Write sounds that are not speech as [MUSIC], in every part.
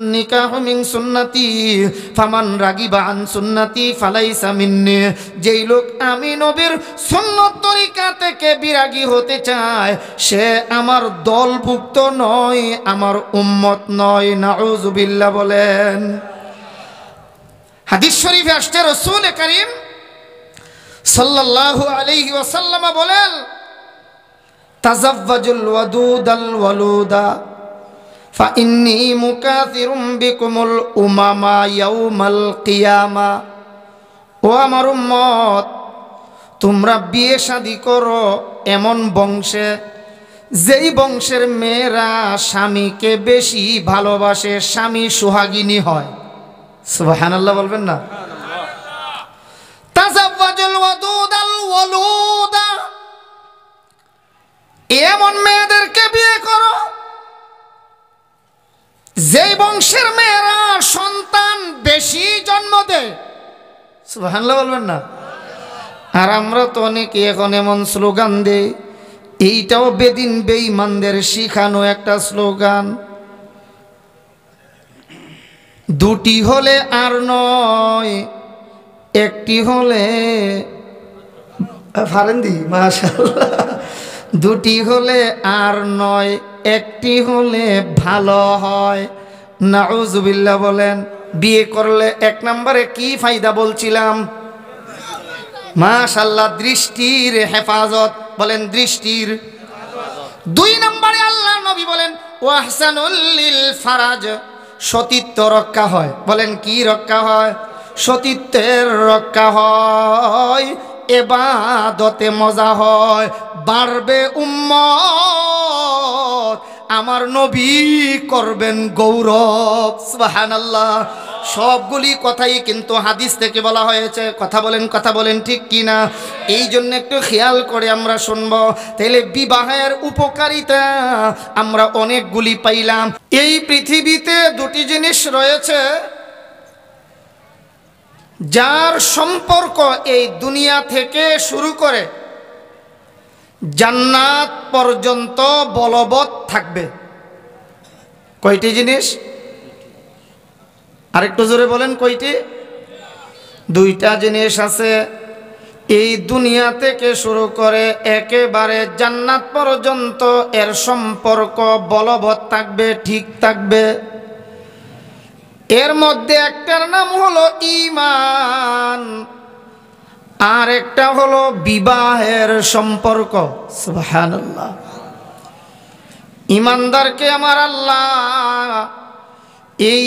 যেই লোক আমি নবীর সুন্নত তরিকা থেকে বিরাগী হতে চায় সে আমার দলভুক্ত নয় আমার উম্মত নয় নাউজুবিল্লা বলেন হাদিশ্বরী শরীফে রসুল করিম সাল্লাল্লাহু আলাইহি ওয়াসাল্লাম বলেন তাজাব্বাজুল ওয়াদুদ আল ওয়ালুদা তোমরা বিয়ে শি করো এমন বংশে যেই বংশের মেয়েরা স্বামীকে বেশি ভালোবাসে স্বামী সোহাগিনী হয় সুবহানাল্লাহ বলবেন না ওয়াদুদাল এমন মেয়েদেরকে বিয়ে করো যে বংশের মেয়েরা সন্তান বেশি জন্ম দেয় বলবেন না আর আমরা তো অনেকে এখন এমন স্লোগান দেই এইটাও বেদিন বেঈমানদের শিখানো একটা স্লোগান দুটি হলে আর নয় একটি হলে ফারেন্দি মাসাল দুটি হলে আর নয় একটি হলে ভালো হয় নাউজুবিল্লা বলেন বিয়ে করলে এক নম্বরে কি ফায়দা বলছিলাম মাশাল্লাহ দৃষ্টির হেফাজত বলেন দৃষ্টির দুই নম্বরে আল্লাহ নবী বলেন ওয়াহসানুল্লিল ফারাজ সতীত্ব রক্ষা হয় বলেন কি রক্ষা হয় সতীত্বের রক্ষা হয় এবাদতে মজা হয় বাড়বে উম্মত আমার নবী করবেন গৌরব সুবাহান আল্লাহ সবগুলি কথাই কিন্তু হাদিস থেকে বলা হয়েছে কথা বলেন কথা বলেন ঠিক কি না এই জন্য একটু খেয়াল করে আমরা শুনব তাহলে বিবাহের উপকারিতা আমরা অনেকগুলি পাইলাম এই পৃথিবীতে দুটি জিনিস রয়েছে যার সম্পর্ক এই দুনিয়া থেকে শুরু করে জান্নাত পর্যন্ত বলবৎ থাকবে কয়টি জিনিস আরেকটু জোরে বলেন কয়টি দুইটা জিনিস আছে এই দুনিয়া থেকে শুরু করে একেবারে জান্নাত পর্যন্ত এর সম্পর্ক বলবৎ থাকবে ঠিক থাকবে এর মধ্যে একটার নাম হলো ইমান আর একটা হলো বিবাহের সম্পর্ক ইমানদারকে আমার আল্লাহ এই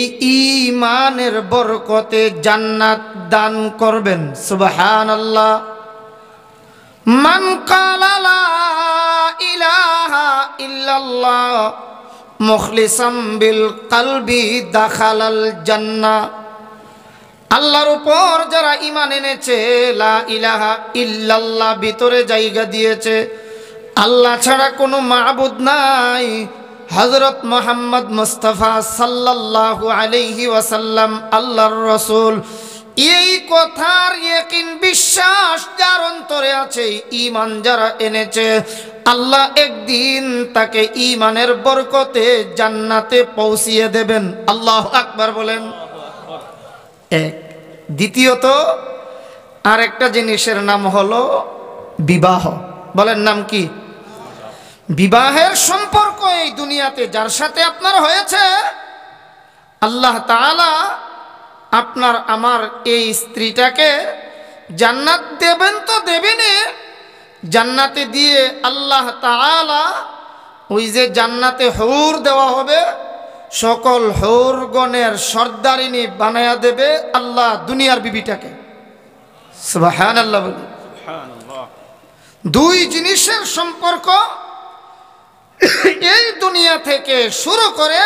ইমানের বরকতে জান্নাত দান করবেন সুবহান আল্লাহ মান কালালা ইলাহা ইল্লাল্লাহ বিল কালবি দাখালাল জান্নাত আল্লাহর উপর যারা ইমান এনেছে লা ইলাহা ইল্লাল্লাহ ভিতরে জায়গা দিয়েছে আল্লাহ ছাড়া কোনো মাহবুদ নাই হজরত মোহাম্মদ মুস্তফা সাল্লাহ আলহি ওয়াসাল্লাম আল্লাহর রসুল এই কথার ইয়কিন বিশ্বাস যার অন্তরে আছে ইমান যারা এনেছে আল্লাহ একদিন তাকে ইমানের বরকতে জান্নাতে পৌঁছিয়ে দেবেন আল্লাহ আকবার বলেন এক দ্বিতীয়ত আর একটা জিনিসের নাম হলো বিবাহ বলেন নাম কি বিবাহের সম্পর্ক এই দুনিয়াতে যার সাথে আপনার হয়েছে আল্লাহ তালা আপনার আমার এই স্ত্রীটাকে জান্নাত দেবেন তো দেবেনি জান্নাতে দিয়ে আল্লাহ তালা ওই যে জান্নাতে হৌর দেওয়া হবে সকল হৌরগণের সর্দারিনী বানায়া দেবে আল্লাহ দুনিয়ার বিবিটাকে আল্লাহ দুই জিনিসের সম্পর্ক এই দুনিয়া থেকে শুরু করে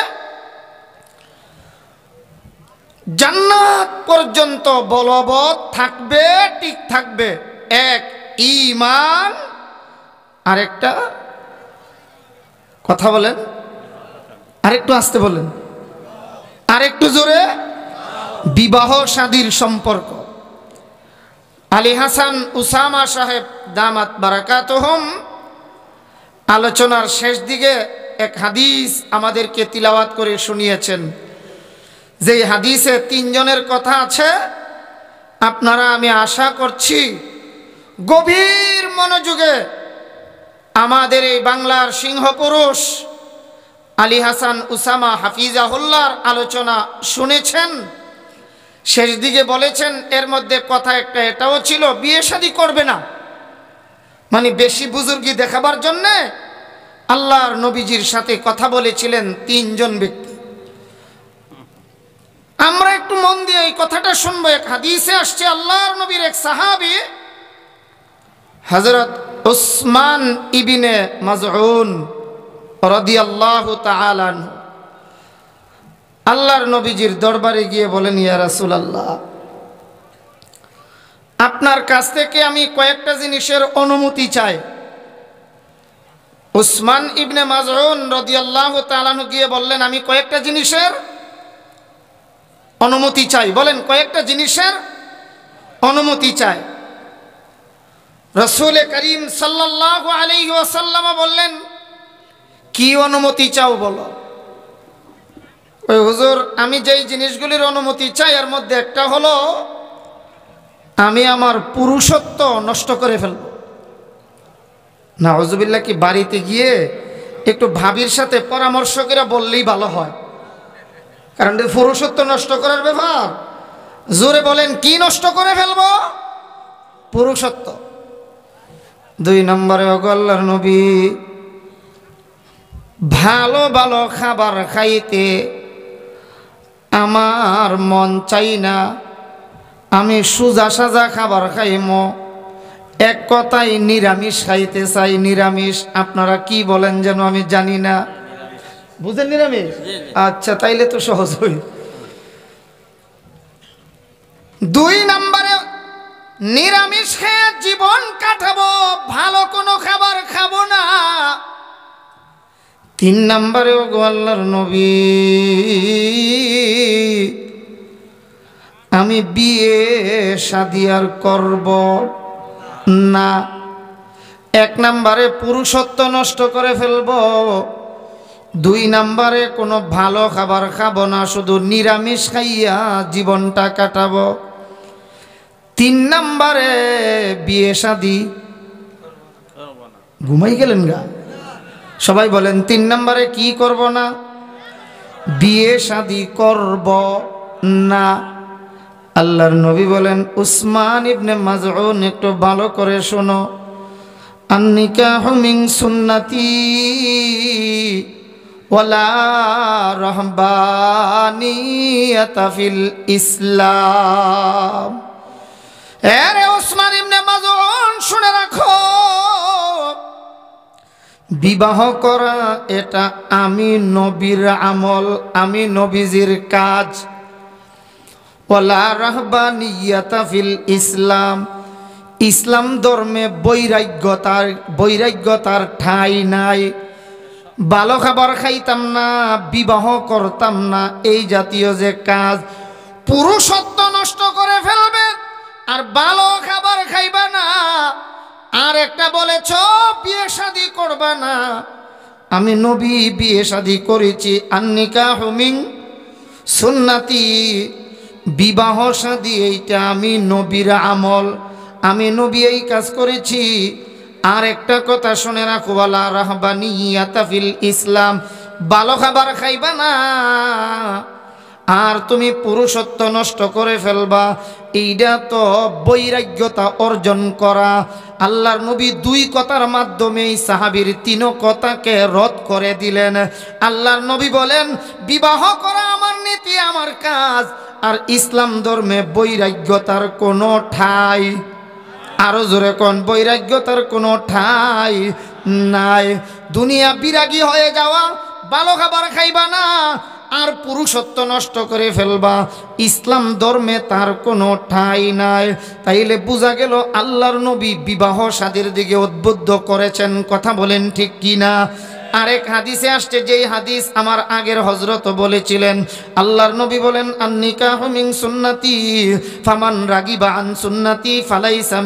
জান্নাত পর্যন্ত বলবৎ থাকবে ঠিক থাকবে এক ইমান আরেকটা কথা বলেন আরেকটু আসতে বলেন আরেকটু জোরে বিবাহ সাদির সম্পর্ক আলী হাসান উসামা সাহেব দামাত বারাকাত হম আলোচনার শেষ দিকে এক হাদিস আমাদেরকে তিলাওয়াত করে শুনিয়েছেন যে হাদিসে তিনজনের কথা আছে আপনারা আমি আশা করছি গভীর মনোযোগে আমাদের এই বাংলার সিংহপুরুষ আলী হাসান উসামা হাফিজাহুল্লার আলোচনা শুনেছেন শেষ দিকে বলেছেন এর মধ্যে কথা একটা এটাও ছিল বিয়ে শাদি করবে না মানে বেশি বুজুর্গি দেখাবার জন্যে আল্লাহর নবীজির সাথে কথা বলেছিলেন তিনজন ব্যক্তি আমরা একটু মন দিয়ে এই কথাটা শুনবো এক হাদিসে আসছে আল্লাহর নবীর এক সাহাবি হজরত উসমান ইবিনে মাজউন আল্লাহর নবীজির দরবারে গিয়ে বলেন ইয়া রাসুল আল্লাহ আপনার কাছ থেকে আমি কয়েকটা জিনিসের অনুমতি চাই উসমান ইবনে রদি আল্লাহ তালানু গিয়ে বললেন আমি কয়েকটা জিনিসের অনুমতি চাই বলেন কয়েকটা জিনিসের অনুমতি চাই রসুল করিম সাল্লাহ আলী ওয়াসাল্লাম বললেন কি অনুমতি চাও বলো ওই হুজুর আমি যেই জিনিসগুলির অনুমতি চাই এর মধ্যে একটা হলো আমি আমার পুরুষত্ব নষ্ট করে ফেলব না হজুবিল্লা কি বাড়িতে গিয়ে একটু ভাবির সাথে পরামর্শ করে বললেই ভালো হয় কারণ পুরুষত্ব নষ্ট করার ব্যাপার জোরে বলেন কি নষ্ট করে ফেলব পুরুষত্ব দুই নম্বরে অগল্লার নবী ভালো ভালো খাবার খাইতে আমার মন চাই না আমি সুজা সাজা খাবার খাইম এক কথাই নিরামিষ খাইতে চাই নিরামিষ আপনারা কি বলেন যেন আমি জানি না বুঝেন নিরামিষ আচ্ছা তাইলে তো সহজ হই দুই নম্বরে নিরামিষ খেয়ে জীবন কাটাবো ভালো কোনো খাবার খাবো না তিন নম্বরে ও নবী আমি বিয়ে সাদিয়ার করব না এক নম্বরে পুরুষত্ব নষ্ট করে ফেলব দুই নম্বরে কোনো ভালো খাবার খাব না শুধু নিরামিষ খাইয়া জীবনটা কাটাব তিন নম্বরে বিয়ে সাদি ঘুমাই গেলেন গা সবাই বলেন তিন নম্বরে কি করব না বিয়ে শাদি করব না আল্লাহর নবী বলেন উসমান ইবনে মাজউন একটু ভালো করে শোনো আন্নিকা হুমিং সুন্নতি ওয়ালা রহবানিয়াতা ফিল ইসলাম এর উসমান ইবনে মাজউন শুনে রাখ বিবাহ করা এটা আমি নবীর আমল আমি নবীজির কাজ ওলা রাহবানিয়াতা ফিল ইসলাম ইসলাম ধর্মে বৈরাগ্যতার বৈরাগ্যতার ঠাঁই নাই ভালো খাবার খাইতাম না বিবাহ করতাম না এই জাতীয় যে কাজ পুরুষত্ব নষ্ট করে ফেলবে আর ভালো খাবার খাইবা না আর একটা বলেছ বিয়ে শাদি করবা না আমি নবী বিয়ে শাদি করেছি আন্নিকা হোমিং সুন্নাতি বিবাহ শাদি এইটা আমি নবীর আমল আমি নবী এই কাজ করেছি আর একটা কথা শুনে রাখো আলা রাহবানি ইয়াতাফিল ইসলাম ভালো খাবার খাইবা না আর তুমি পুরুষত্ব নষ্ট করে ফেলবা এইটা তো বৈরাগ্যতা অর্জন করা আল্লাহর নবী দুই কথার মাধ্যমেই সাহাবির তিন কথাকে রদ করে দিলেন আল্লাহর নবী বলেন বিবাহ করা আমার নীতি আমার কাজ আর ইসলাম ধর্মে বৈরাগ্যতার কোনো ঠাই আরো জোরে কোন বৈরাগ্যতার কোনো ঠাই নাই দুনিয়া বিরাগী হয়ে যাওয়া ভালো খাবার খাইবা না আর পুরুষত্ব নষ্ট করে ফেলবা ইসলাম ধর্মে তার কোনো ঠাই নাই তাইলে বোঝা গেল আল্লাহর নবী বিবাহ সাদের দিকে উদ্বুদ্ধ করেছেন কথা বলেন ঠিক কি না আরেক হাদিসে আসছে যেই হাদিস আমার আগের হজরত বলেছিলেন আল্লাহর নবী বলেন আন্নিকা হমিং সুন্নাতি ফামান বা আন সুন্নাতি ফালাইসা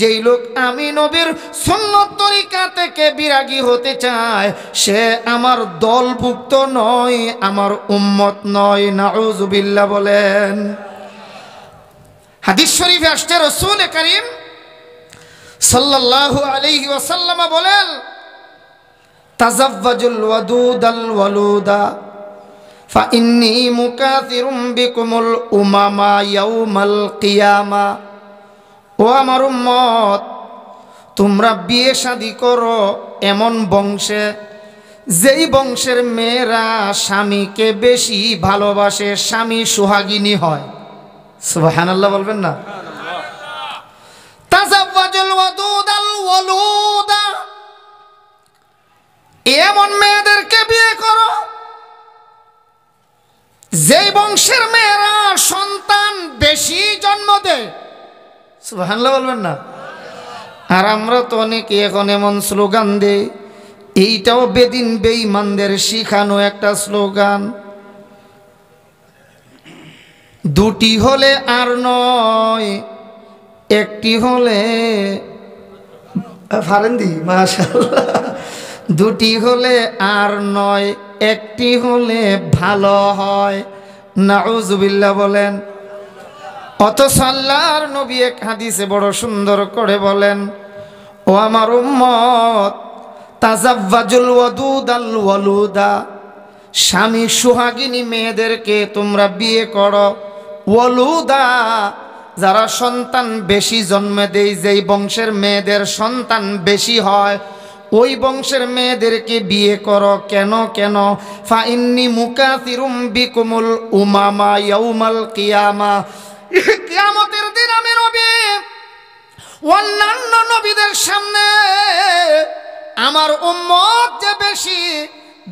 যেই লোক আমি নবীর সুন্নত তরিকা থেকে বিরাগী হতে চায় সে আমার দলভুক্ত নয় আমার উম্মত নয় নাউজুবিল্লাহ বলেন হাদিস শরীফে আসছে রসুল করিম সাল্লাল্লাহু আলাইহি ওয়াসাল্লামা বলেন তাজাফাজুল ওয়াদুদ আল ওয়ালুদা فإني مكاثر بكم الأمم يوم القيامة ও আমার উম্মত তোমরা বিয়ে শাদি করো এমন বংশে যেই বংশের মেয়েরা স্বামীকে বেশি ভালোবাসে স্বামী সুহাগিনী হয় সুবহানাল্লাহ বলবেন না তাজাব্বাজুল ওয়াদুদ আল ওয়ালুদ এমন মেয়েদেরকে বিয়ে করো যে বংশের মেয়েরা সন্তান বেশি জন্ম দেয় বলবেন না আর আমরা তো অনেকে এখন এমন স্লোগান দেই এইটাও বেদিন বেঈমানদের শিখানো একটা স্লোগান দুটি হলে আর নয় একটি হলে ফারেন্দি মাশাল্লাহ দুটি হলে আর নয় একটি হলে ভালো হয় নাউজুবিল্লা বলেন অত সাল্লার নবী এক হাদিসে বড় সুন্দর করে বলেন ও আমার উম্মত তাজাব্বাজুল স্বামী সুহাগিনী মেয়েদেরকে তোমরা বিয়ে করো ওয়ালুদা যারা সন্তান বেশি জন্মে দেয় যেই বংশের মেয়েদের সন্তান বেশি হয় ওই বংশের মেয়েদেরকে বিয়ে কর কেন কেন ফাইন্নি মুকাসিরুম বিকুমুল উমামা ইয়াউমাল কিয়ামা কিয়ামতের দিন আমি রবি অন্যান্য নবীদের সামনে আমার উম্মত যে বেশি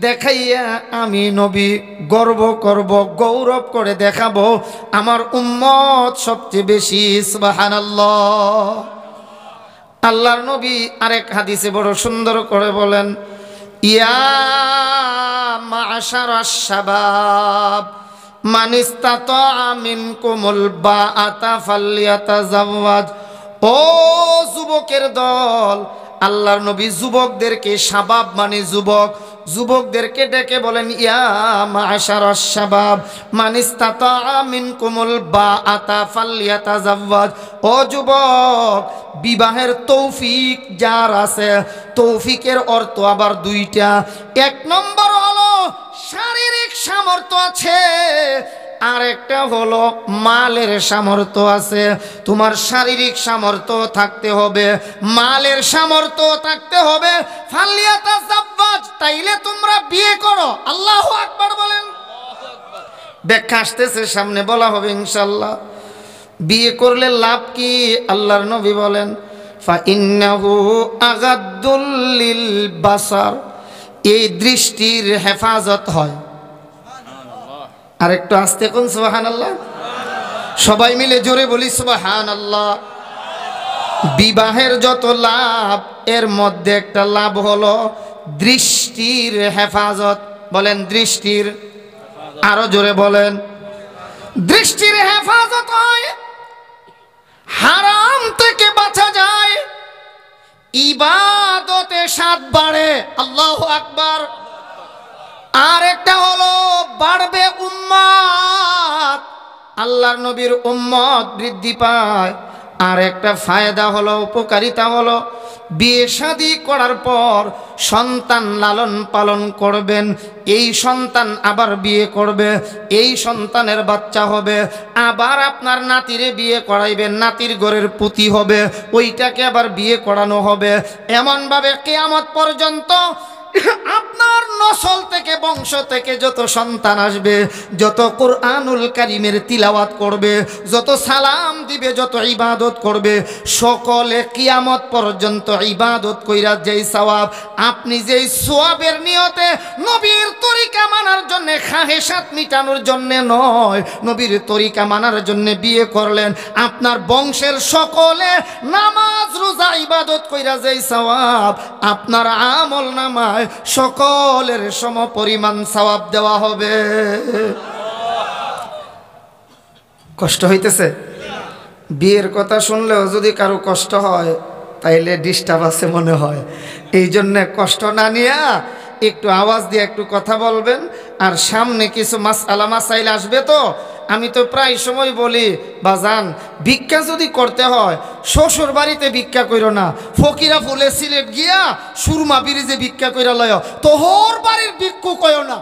দেখাইয়া আমি নবী গর্ব করব গৌরব করে দেখাবো আমার উম্মত সবচেয়ে বেশি ইসবাহানাল্লাহ আল্লাহর নবী আরেক হাদিসে বড় সুন্দর করে বলেন ইয়া মানিস্তাত আমিন কোমল বা যুবকের দল আল্লাহর নবী যুবকদেরকে শাবাব মানে যুবক যুবকদেরকে ডেকে বলেন ইয়া মাশারশাবাব আমিন মিনকুমুল বা আতা ফালিয়াতাজাওয়াজ ও যুবক বিবাহের তৌফিক যার আছে তৌফিকের অর্থ আবার দুইটা এক নম্বর হলো শারীরিক সামর্থ্য আছে আর একটা হলো মালের সামর্থ্য আছে তোমার শারীরিক সামর্থ্য থাকতে হবে মালের সামর্থ্য থাকতে হবে তাইলে তোমরা বিয়ে করো আল্লাহ আকবার বলেন ব্যাখ্যা আসতেছে সামনে বলা হবে ইনশাল্লাহ বিয়ে করলে লাভ কি আল্লাহর নবী বলেন বাসার এই দৃষ্টির হেফাজত হয় আর একটু আসতে কোন সুবাহান আল্লাহ সবাই মিলে জোরে বলি সুবাহান আল্লাহ বিবাহের যত লাভ এর মধ্যে একটা লাভ হলো দৃষ্টির হেফাজত বলেন দৃষ্টির আরো জোরে বলেন দৃষ্টির হেফাজত হয় হারাম থেকে বাঁচা যায় ইবাদতে সাত বাড়ে আল্লাহ আকবার আর একটা হলো বাড়বে উম্মত আল্লাহর নবীর উম্মত বৃদ্ধি পায় আর একটা ফায়দা হলো উপকারিতা হলো বিয়ে শাদি করার পর সন্তান লালন পালন করবেন এই সন্তান আবার বিয়ে করবে এই সন্তানের বাচ্চা হবে আবার আপনার নাতিরে বিয়ে করাইবেন নাতির ঘরের পুতি হবে ওইটাকে আবার বিয়ে করানো হবে এমনভাবে কেয়ামত পর্যন্ত আপনার নসল থেকে বংশ থেকে যত সন্তান আসবে যত কোরআনুল কারিমের তিলাওয়াত করবে যত সালাম দিবে যত ইবাদত করবে সকলে কিয়ামত পর্যন্ত ইবাদত কইরা যেই সওয়াব আপনি যেই সোয়াবের নিয়তে নবীর তরিকা মানার জন্য খাহেসাত মিটানোর জন্য নয় নবীর তরিকা মানার জন্য বিয়ে করলেন আপনার বংশের সকলে নামাজ রোজা ইবাদত কইরা যেই সওয়াব আপনার আমল নামায় সকলের সম পরিমাণ সবাব দেওয়া হবে কষ্ট হইতেছে বিয়ের কথা শুনলেও যদি কারো কষ্ট হয় তাইলে ডিস্টার্ব আছে মনে হয় এই জন্যে কষ্ট না নিয়া একটু আওয়াজ দিয়ে একটু কথা বলবেন আর সামনে কিছু মাস আলামা চাইলে আসবে তো আমি তো প্রায় সময় বলি বাজান ভিক্ষা যদি করতে হয় শ্বশুর বাড়িতে ভিক্ষা করো না ফকিরা ফুলে সিলেট গিয়া সুরমা বিরিজে ভিক্ষা কইরা লয় তোহর বাড়ির ভিক্ষু কয় না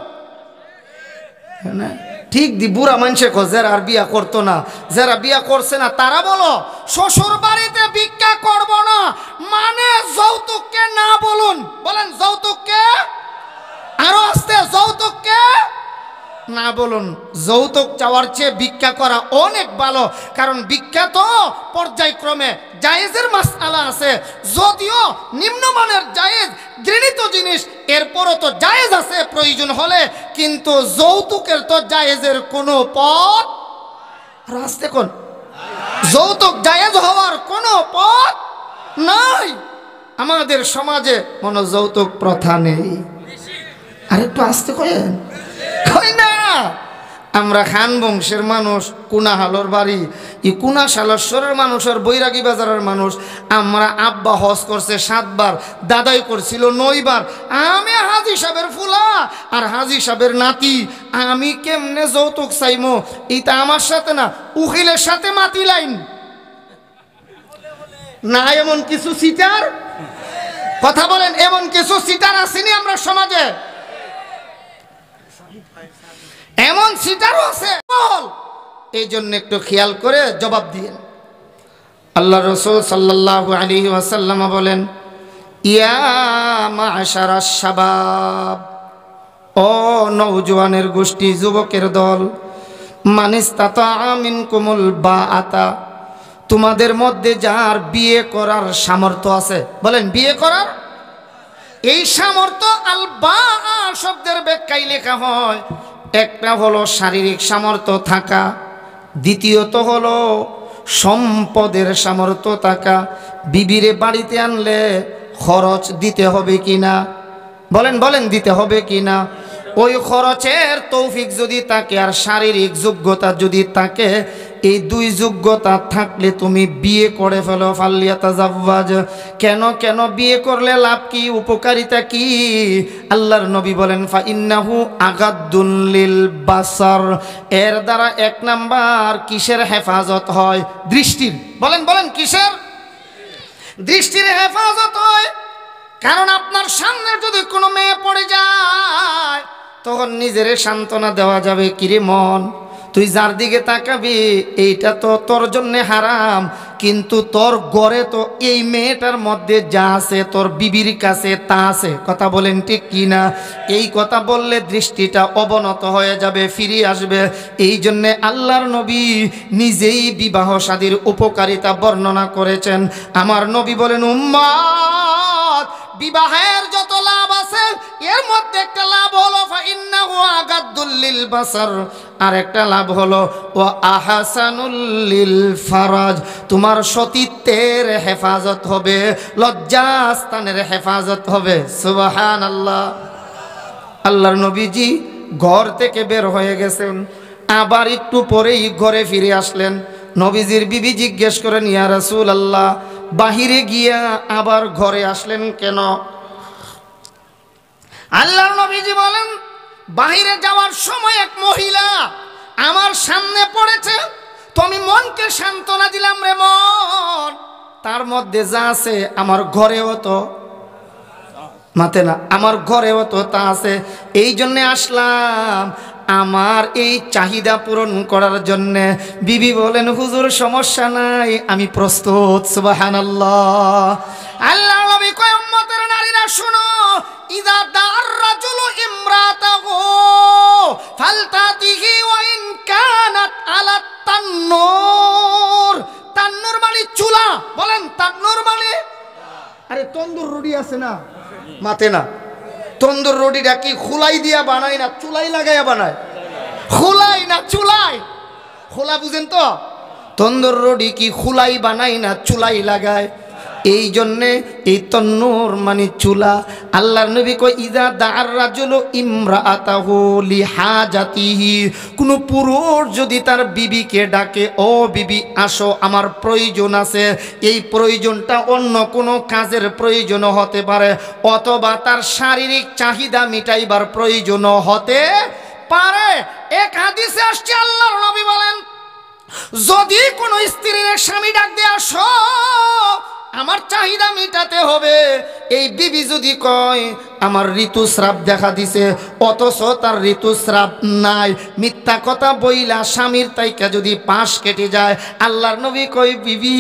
হ্যাঁ, ঠিক দি বুড়া মানুষের কো যারা আর বিয়া করতো না যারা বিয়া করছে না তারা বলো শ্বশুর বাড়িতে ভিক্ষা করব না মানে যৌতুককে না বলুন বলেন যৌতুককে আরো আসতে যৌতুককে না বলুন যৌতুক চাওয়ার চেয়ে ভিক্ষা করা অনেক ভালো কারণ ভিক্ষা তো পর্যায়ক্রমে জায়েজের মাসালা আছে যদিও নিম্নমানের জায়েজ ঘৃণিত জিনিস এরপরও তো জায়েজ আছে প্রয়োজন হলে কিন্তু যৌতুকের তো জায়েজের কোনো পথ রাস দেখুন যৌতুক জায়েজ হওয়ার কোনো পথ নাই আমাদের সমাজে কোনো যৌতুক প্রথা নেই আরেকটু আসতে কয়েন না আমরা খান বংশের মানুষ কুনাহালোর বাড়ি ই কুনা সালস্বরের মানুষের বৈরাগী বাজারের মানুষ আমরা আব্বা হজ করছে সাতবার দাদাই করছিল নইবার আমি হাজি সাহেবের ফুলা আর হাজি সাহেবের নাতি আমি কেমনে যৌতুক চাইমো এটা আমার সাথে না উকিলের সাথে মাতি লাইন না এমন কিছু সিটার কথা বলেন এমন কিছু সিটার আসেনি আমরা সমাজে এমন সিটারও আছে এই জন্য একটু খেয়াল করে জবাব দিয়েন আল্লাহ রসুল সাল্লাহ আলী ওয়াসাল্লাম বলেন ও নৌজওয়ানের গোষ্ঠী যুবকের দল আমিন কুমুল বা আতা তোমাদের মধ্যে যার বিয়ে করার সামর্থ্য আছে বলেন বিয়ে করার এই সামর্থ্য আল বা শব্দের ব্যাখ্যায় লেখা হয় একটা হলো শারীরিক সামর্থ্য থাকা দ্বিতীয়ত হলো সম্পদের সামর্থ্য থাকা বিবিরে বাড়িতে আনলে খরচ দিতে হবে কি না বলেন বলেন দিতে হবে কি না ওই খরচের তৌফিক যদি তাকে আর শারীরিক যোগ্যতা যদি তাকে এই দুই যোগ্যতা থাকলে তুমি বিয়ে করে ফেলো ফাল্লিয়াতা জাব্বাজ কেন কেন বিয়ে করলে লাভ কি উপকারিতা কি আল্লাহর নবী বলেন ফা ইন্নাহু আগাদুল্লিল বাসার এর দ্বারা এক নাম্বার কিসের হেফাজত হয় দৃষ্টির বলেন বলেন কিসের দৃষ্টির হেফাজত হয় কারণ আপনার সামনে যদি কোনো মেয়ে পড়ে যায় তখন নিজের সান্ত্বনা দেওয়া যাবে কিরে মন তুই যার দিকে তাকাবি এইটা তো তোর জন্য হারাম কিন্তু তোর গড়ে তো এই মেয়েটার মধ্যে যা আছে তোর বিবির কাছে তা আছে কথা বলেন ঠিক কি না এই কথা বললে দৃষ্টিটা অবনত হয়ে যাবে ফিরে আসবে এই জন্যে আল্লাহর নবী নিজেই বিবাহ সাদীর উপকারিতা বর্ণনা করেছেন আমার নবী বলেন উম্মা বিবাহের যত লাভ আছে এর মধ্যে একটা লাভ হলো আগাদুল্লিল বাসার আর একটা লাভ হলো ও আহাসানুল্লিল ফরজ তোমার সতীত্বের হেফাজত হবে লজ্জাস্তানের হেফাজত হবে সুবাহান আল্লাহ আল্লাহর নবীজি ঘর থেকে বের হয়ে গেছেন আবার একটু পরেই ঘরে ফিরে আসলেন নবীজির বিবি জিজ্ঞেস করেন ইয়া রাসুল আল্লাহ বাহিরে গিয়া আবার ঘরে আসলেন কেন আল্লাহ নবীজি বলেন বাহিরে যাওয়ার সময় এক মহিলা আমার সামনে পড়েছে তুমি মনকে সান্ত্বনা দিলাম রে মন তার মধ্যে যা আছে আমার ঘরেও তো মাতে না আমার ঘরেও তো তা আছে এই জন্যে আসলাম আমার এই চাহিদা পূরণ করার জন্য বিবি বলেন হুজুর সমস্যা নাই আমি প্রস্তুত সুবাহান আল্লাহ আল্লাহ কয়ম্মতের নারীরা শুনো ইদা দার রাজুল ইমরাতাহু ফালতাতিহি ওয়া ইন কানাত আলা তান্নুর তান্নুর মানে চুলা বলেন তান্নুর মানে আরে তন্দুর রুটি আছে না মাতে না তন্দুর রুটিটা কি খোলাই দিয়া বানায় না চুলাই লাগাইয়া বানায় খোলাই না চুলাই খোলা বুঝেন তো তন্দুর রুটি কি খোলাই বানায় না চুলাই লাগায় এই জন্যে এই তন্নুর মানে চুলা আল্লাহর নবী কয় ইদা দার রাজল ইমরা আতাহলি হা জাতিহি কোনো পুরুষ যদি তার বিবিকে ডাকে ও বিবি আসো আমার প্রয়োজন আছে এই প্রয়োজনটা অন্য কোনো কাজের প্রয়োজন হতে পারে অথবা তার শারীরিক চাহিদা মিটাইবার প্রয়োজন হতে পারে এক হাদিসে আসছে আল্লাহর নবী বলেন যদি কোনো স্ত্রীর স্বামী ডাক দিয়ে আসো আমার চাহিদা মিটাতে হবে এই বিবি যদি কয় আমার ঋতুস্রাব দেখা দিছে অথচ তার ঋতুস্রাব নাই মিথ্যা কথা বইলা স্বামীর তাইকা যদি পাশ কেটে যায় আল্লাহর নবী কই বিবি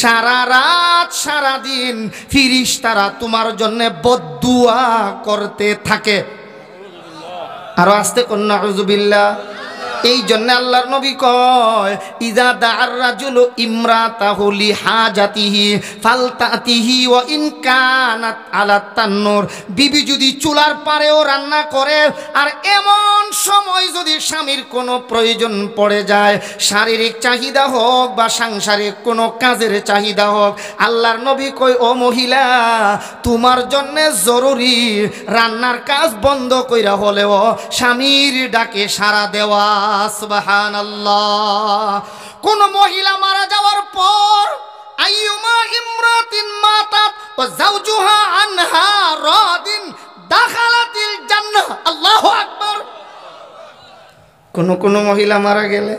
সারা রাত সারা দিন ফিরিস তারা তোমার জন্যে বদুয়া করতে থাকে আরো আসতে কন্যা রুজুবিল্লা এই জন্য আল্লাহর নবী কয় ইজা দার রাজুল ইমরা তাহলি হাজাতিহি ফালতাতিহি ও ইনকানাত আলা তান্নুর বিবি যদি চুলার পারেও রান্না করে আর এমন সময় যদি স্বামীর কোনো প্রয়োজন পড়ে যায় শারীরিক চাহিদা হোক বা সাংসারিক কোনো কাজের চাহিদা হোক আল্লাহর নবী কয় ও মহিলা তোমার জন্য জরুরি রান্নার কাজ বন্ধ কইরা হলেও স্বামীর ডাকে সারা দেওয়া কোন মহিলা মারা যাওয়ার পর আনহা কোন কোন মহিলা মারা গেলে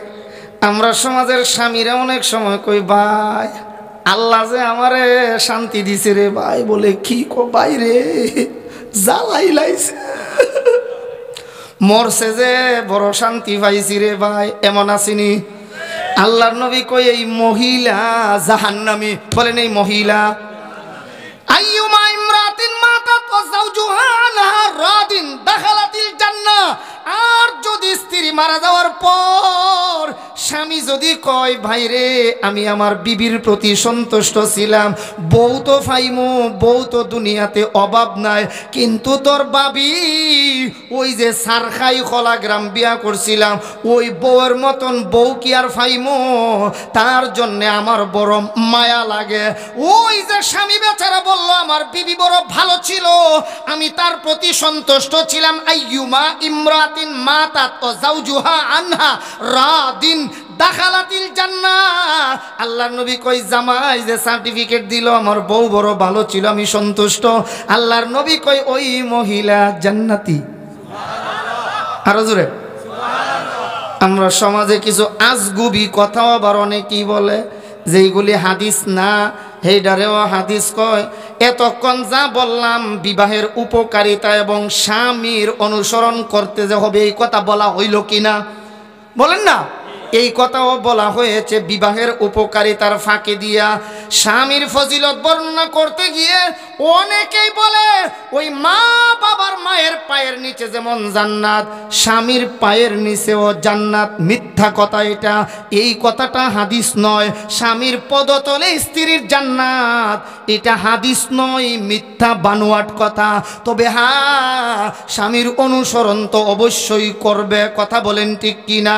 আমরা সমাজের স্বামীরা অনেক সময় কই ভাই আল্লাহ যে আমারে শান্তি দিছে রে ভাই বলে কি কো বাইরে জ্বালাই লাইছে মরছে যে বড় শান্তি পাইছি রে ভাই এমন আসিনি আল্লাহর নবী কই এই মহিলা নামি বলেন এই মহিলা আইয়ুমা ইমরাতিন মাতাত ওয়া জাওজুহা লাহা রাদিন দাখালাতিল জান্নাহ আর যদি স্ত্রী মারা যাওয়ার পর স্বামী যদি কয় ভাই রে আমি আমার বিবির প্রতি সন্তুষ্ট ছিলাম বউ তো ফাইমো বউ তো দুনিয়াতে অভাব নাই কিন্তু তোর বাবি ওই যে সারখাই খলা গ্রাম বিয়া করছিলাম ওই বউয়ের মতন বউ কি আর ফাইমো তার জন্যে আমার বড় মায়া লাগে ওই যে স্বামী বেচারা বলল আমার বিবি বড় ভালো ছিল আমি তার প্রতি সন্তুষ্ট ছিলাম আইয়ুমা ইমরাত ইমরাতিন মাতাত ও জাউজুহা আনহা রাদিন দাখালাতিল জান্না আল্লাহ নবী কই জামাই যে সার্টিফিকেট দিল আমার বউ বড় ভালো ছিল আমি সন্তুষ্ট আল্লাহর নবী কই ওই মহিলা জান্নাতি আরো জোরে আমরা সমাজে কিছু আজগুবি কথাও আবার অনেকেই বলে যেইগুলি হাদিস না হেডারেও হাদিস কয় এতক্ষণ যা বললাম বিবাহের উপকারিতা এবং স্বামীর অনুসরণ করতে যে হবে এই কথা বলা হইল কিনা বলেন না এই কথাও বলা হয়েছে বিবাহের উপকারিতার ফাঁকে দিয়া স্বামীর ফজিলত বর্ণনা করতে গিয়ে অনেকেই বলে ওই মা বাবার মায়ের পায়ের নিচে যেমন জান্নাত স্বামীর পায়ের নিচেও জান্নাত মিথ্যা কথা এটা এই কথাটা হাদিস নয় স্বামীর পদতলে স্ত্রীর জান্নাত এটা হাদিস নয় মিথ্যা বানোয়াট কথা তবে হা স্বামীর অনুসরণ তো অবশ্যই করবে কথা বলেন ঠিক কিনা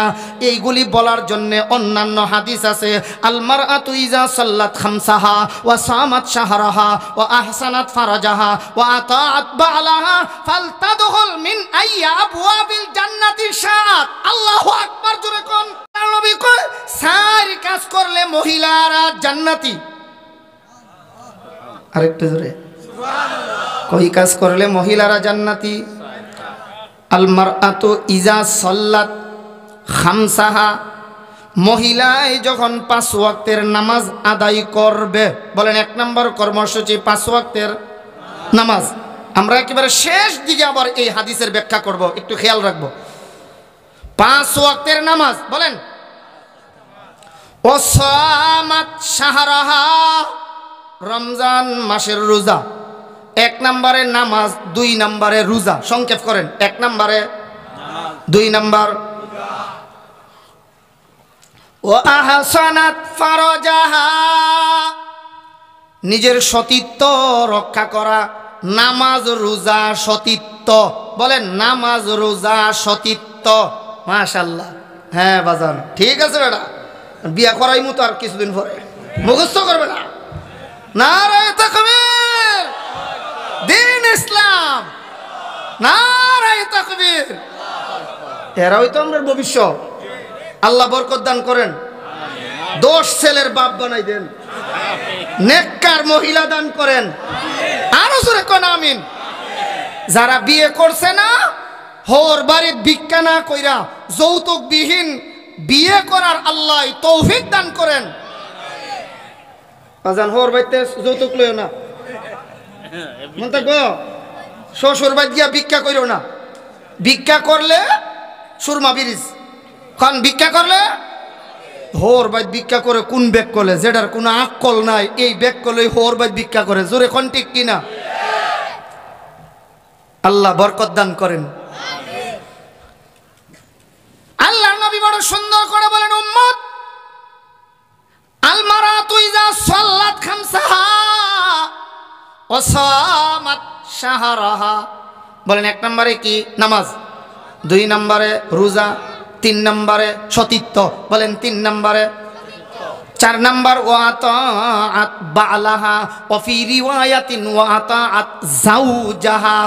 এইগুলি বলা বলার জন্য অন্যান্য হাদিস আছে আলমার আতুইজা সল্লাত খামসাহা ও সামাত শাহরাহা ও আহসানাত ফারাজাহা ও আতাত বালাহা ফালতাদখুল মিন আইয়া আবওয়াবিল জান্নাতি শাআত আল্লাহু আকবার জোরে কোন নবী কয় সার কাজ করলে মহিলারা জান্নাতি আরেকটা জোরে কই কাজ করলে মহিলারা জান্নাতি আলমার আতো ইজা সল্লাত খামসাহা মহিলায় যখন পাঁচ ওয়াক্তের নামাজ আদায় করবে বলেন এক নম্বর কর্মসূচি পাঁচ ওয়াক্তের নামাজ আমরা একেবারে শেষ দিকে আবার এই হাদিসের ব্যাখ্যা করব একটু খেয়াল রাখবো পাঁচ ওয়াক্তের নামাজ বলেন রমজান মাসের রোজা এক নম্বরে নামাজ দুই নম্বরে রোজা সংক্ষেপ করেন এক নম্বরে দুই নম্বর আহসানাত ফারজাহা নিজের সতীত্ব রক্ষা করা নামাজ রোজা সতীত্ব বলে নামাজ রোজা সতীত্ব মাশাল্লাহ হ্যাঁ বাজান ঠিক আছে বেটা বিয়া করাই মতো আর কিছুদিন পরে মুখস্থ করবে না নারায় তকবীর দিন ইসলাম নারায় তকবীর এরাই তো আমরা ভবিষ্যৎ আল্লাহ বরকত দান করেন দোষ ছেলের বাপ বানাই দেন নেককার মহিলা দান করেন আরো জোরে কোন আমিন যারা বিয়ে করছে না হোর বাড়ির ভিক্ষা না কইরা যৌতুকবিহীন বিয়ে করার আল্লাহ তৌফিক দান করেন আজান হোর বাইতে যৌতুক লইও না মন থাকবো শ্বশুর বাড়ি গিয়া ভিক্ষা করিও না ভিক্ষা করলে সুরমা বিরিজ কারণ ভিক্ষা করলে হোর বাই ভিক্ষা করে কোন ব্যাগ করলে যেটার কোনো আকল নাই এই ব্যাগ করলে হোর বাই ভিক্ষা করে জোরে খন ঠিক কিনা আল্লাহ বরকত দান করেন আল্লাহ নবী বড় সুন্দর করে বলেন উম্মত আলমারা তুই যা সল্লাত খামসাহা অসামাত সাহারাহা বলেন এক নম্বরে কি নামাজ দুই নম্বরে রোজা তিন নম্বরে সতীত্ব বলেন তিন নম্বরে চার নম্বর ওয়াতাআত বালাহা ওফি রিওয়ায়াতিন ওয়াতাআত যাওজাহা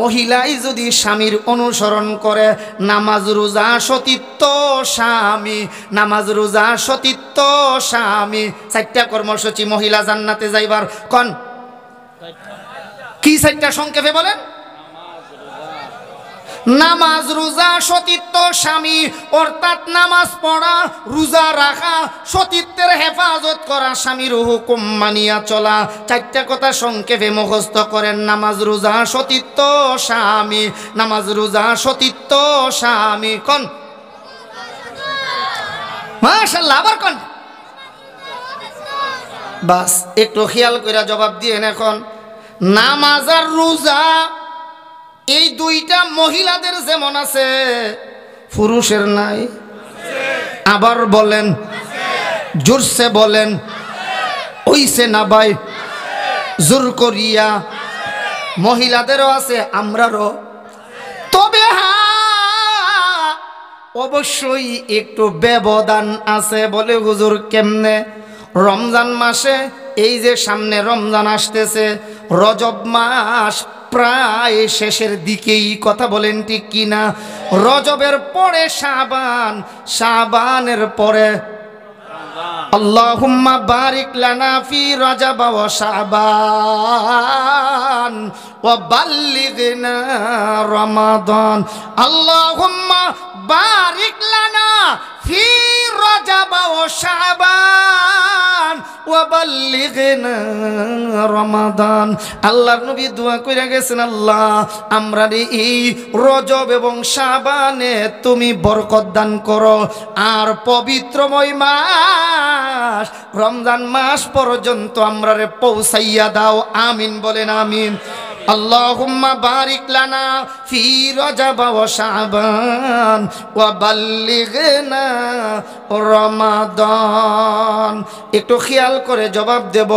মহিলাই যদি স্বামীর অনুসরণ করে নামাজ রোজা সতীত্ব স্বামী নামাজ রোজা সতীত্ব স্বামী চারটা কর্মসূচি মহিলা জান্নাতে যাইবার কন কি চারটা সংক্ষেপে বলেন নামাজ রোজা সতীত্ব স্বামী অর্থাৎ নামাজ পড়া রোজা রাখা সতীত্বের হেফাজত করা স্বামীর হুকুম মানিয়া চলা চারটা কথা সংক্ষেপে মুখস্থ করেন নামাজ রোজা সতীত্ব স্বামী নামাজ রোজা সতীত্ব স্বামী কন মাশাল্লাহ আবার কন বাস একটু খেয়াল করে জবাব দিয়ে এখন নামাজ আর রোজা এই দুইটা মহিলাদের যেমন আছে পুরুষের নাই আবার বলেন জোরসে বলেন ওইসে না ভাই জোর করিয়া মহিলাদেরও আছে আমরারও তবে অবশ্যই একটু ব্যবধান আছে বলে হুজুর কেমনে রমজান মাসে এই যে সামনে রমজান আসতেছে রজব মাস প্রায় শেষের দিকেই কথা বলেন ঠিক কিনা রজবের পরে সাবান সাবানের পরে আল্লাহুম্মা বারিক লানা ফি রাজাব ওয়া শাবান ওয়া বাল্লিগনা রমাদান আল্লাহুম্মা বারিক লানা ফি রজাবা ও শাবান রমাদান আল্লাহর নবী দোয়া করে গেছেন আল্লাহ আমরা এই রজব এবং সাবানে তুমি বরকত দান করো আর পবিত্রময় মাস রমজান মাস পর্যন্ত আমরা পৌঁছাইয়া দাও আমিন বলেন আমিন اللهم بارك لنا في رجب وشعبان وبلغنا রমাদান একটু খেয়াল করে জবাব দেব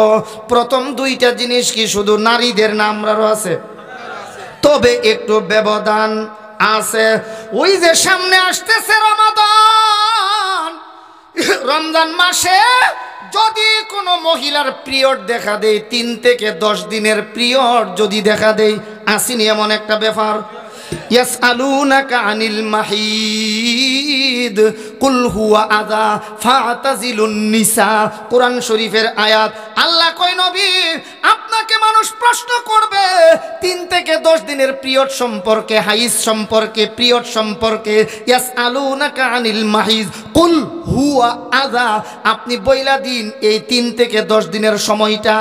প্রথম দুইটা জিনিস কি শুধু নারীদের নাম আছে তবে একটু ব্যবধান আছে ওই যে সামনে আসতেছে রমাদান রমজান মাসে যদি কোনো মহিলার পিরিয়ড দেখা দেয় তিন থেকে দশ দিনের পিরিয়ড যদি দেখা দেয় আসিনি এমন একটা ব্যাপার ইয়াসআলুনাকা আনিল মাহিদ কুল কোরআন শরীফের আয়াত আল্লাহ কই নবী আপনাকে মানুষ প্রশ্ন করবে তিন থেকে দশ দিনের পিরিয়ড সম্পর্কে হাইস সম্পর্কে পিরিয়ড সম্পর্কে ইয়াস আলুনাকা আনিল মাহিজ কুল হুয়া আদা আপনি বইলা দিন এই তিন থেকে দশ দিনের সময়টা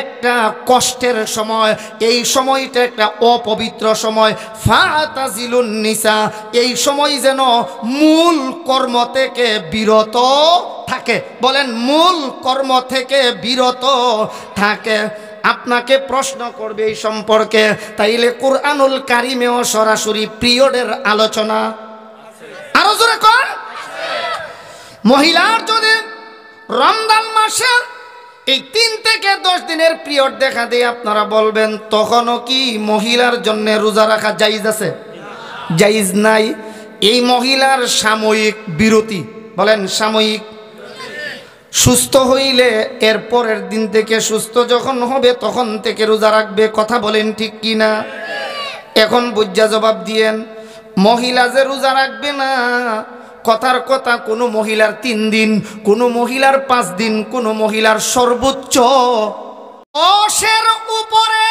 একটা কষ্টের সময় এই সময়টা একটা অপবিত্র সময় ফাঁদ নিসা এই সময় যেন মূল কর্ম থেকে বিরত থাকে বলেন মূল কর্ম থেকে বিরত থাকে আপনাকে প্রশ্ন করবে এই সম্পর্কে তাইলে কোরআনুল কারিমেও সরাসরি পিরিয়ডের আলোচনা আরো জোরে কর মহিলার যদি রমদান মাসের এই তিন থেকে দশ দিনের পিরিয়ড দেখা দিয়ে আপনারা বলবেন তখনও কি মহিলার জন্য রোজা রাখা জাইজ আছে জাইজ নাই এই মহিলার সাময়িক বিরতি বলেন সাময়িক সুস্থ হইলে এর পরের দিন থেকে সুস্থ যখন হবে তখন থেকে রোজা রাখবে কথা বলেন ঠিক কি না এখন বুঝা জবাব দিয়েন মহিলা যে রোজা রাখবে না কথার কথা কোনো মহিলার তিন দিন কোনো মহিলার পাঁচ দিন কোনো মহিলার সর্বোচ্চ অশের উপরে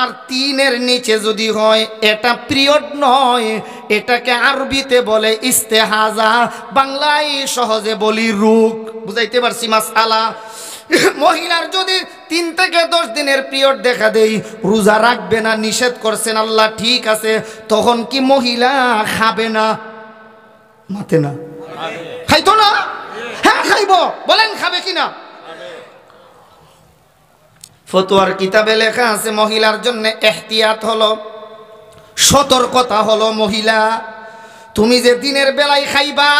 আর তিনের নিচে যদি হয় এটা পিরিয়ড নয় এটাকে আরবিতে বলে ইস্তেহাজা বাংলায় সহজে বলি রুখ বুঝাইতে পারছি মাস আলা মহিলার যদি তিন থেকে দশ দিনের পিরিয়ড দেখা দেই রোজা রাখবে না নিষেধ করছেন আল্লাহ ঠিক আছে তখন কি মহিলা খাবে না মাতে না খাইতো না হ্যাঁ খাইব বলেন খাবে কিনা ফতোয়ার কিতাবে লেখা আছে মহিলার জন্য এহতিয়াত হলো সতর্কতা হলো মহিলা তুমি যে দিনের বেলায় খাইবা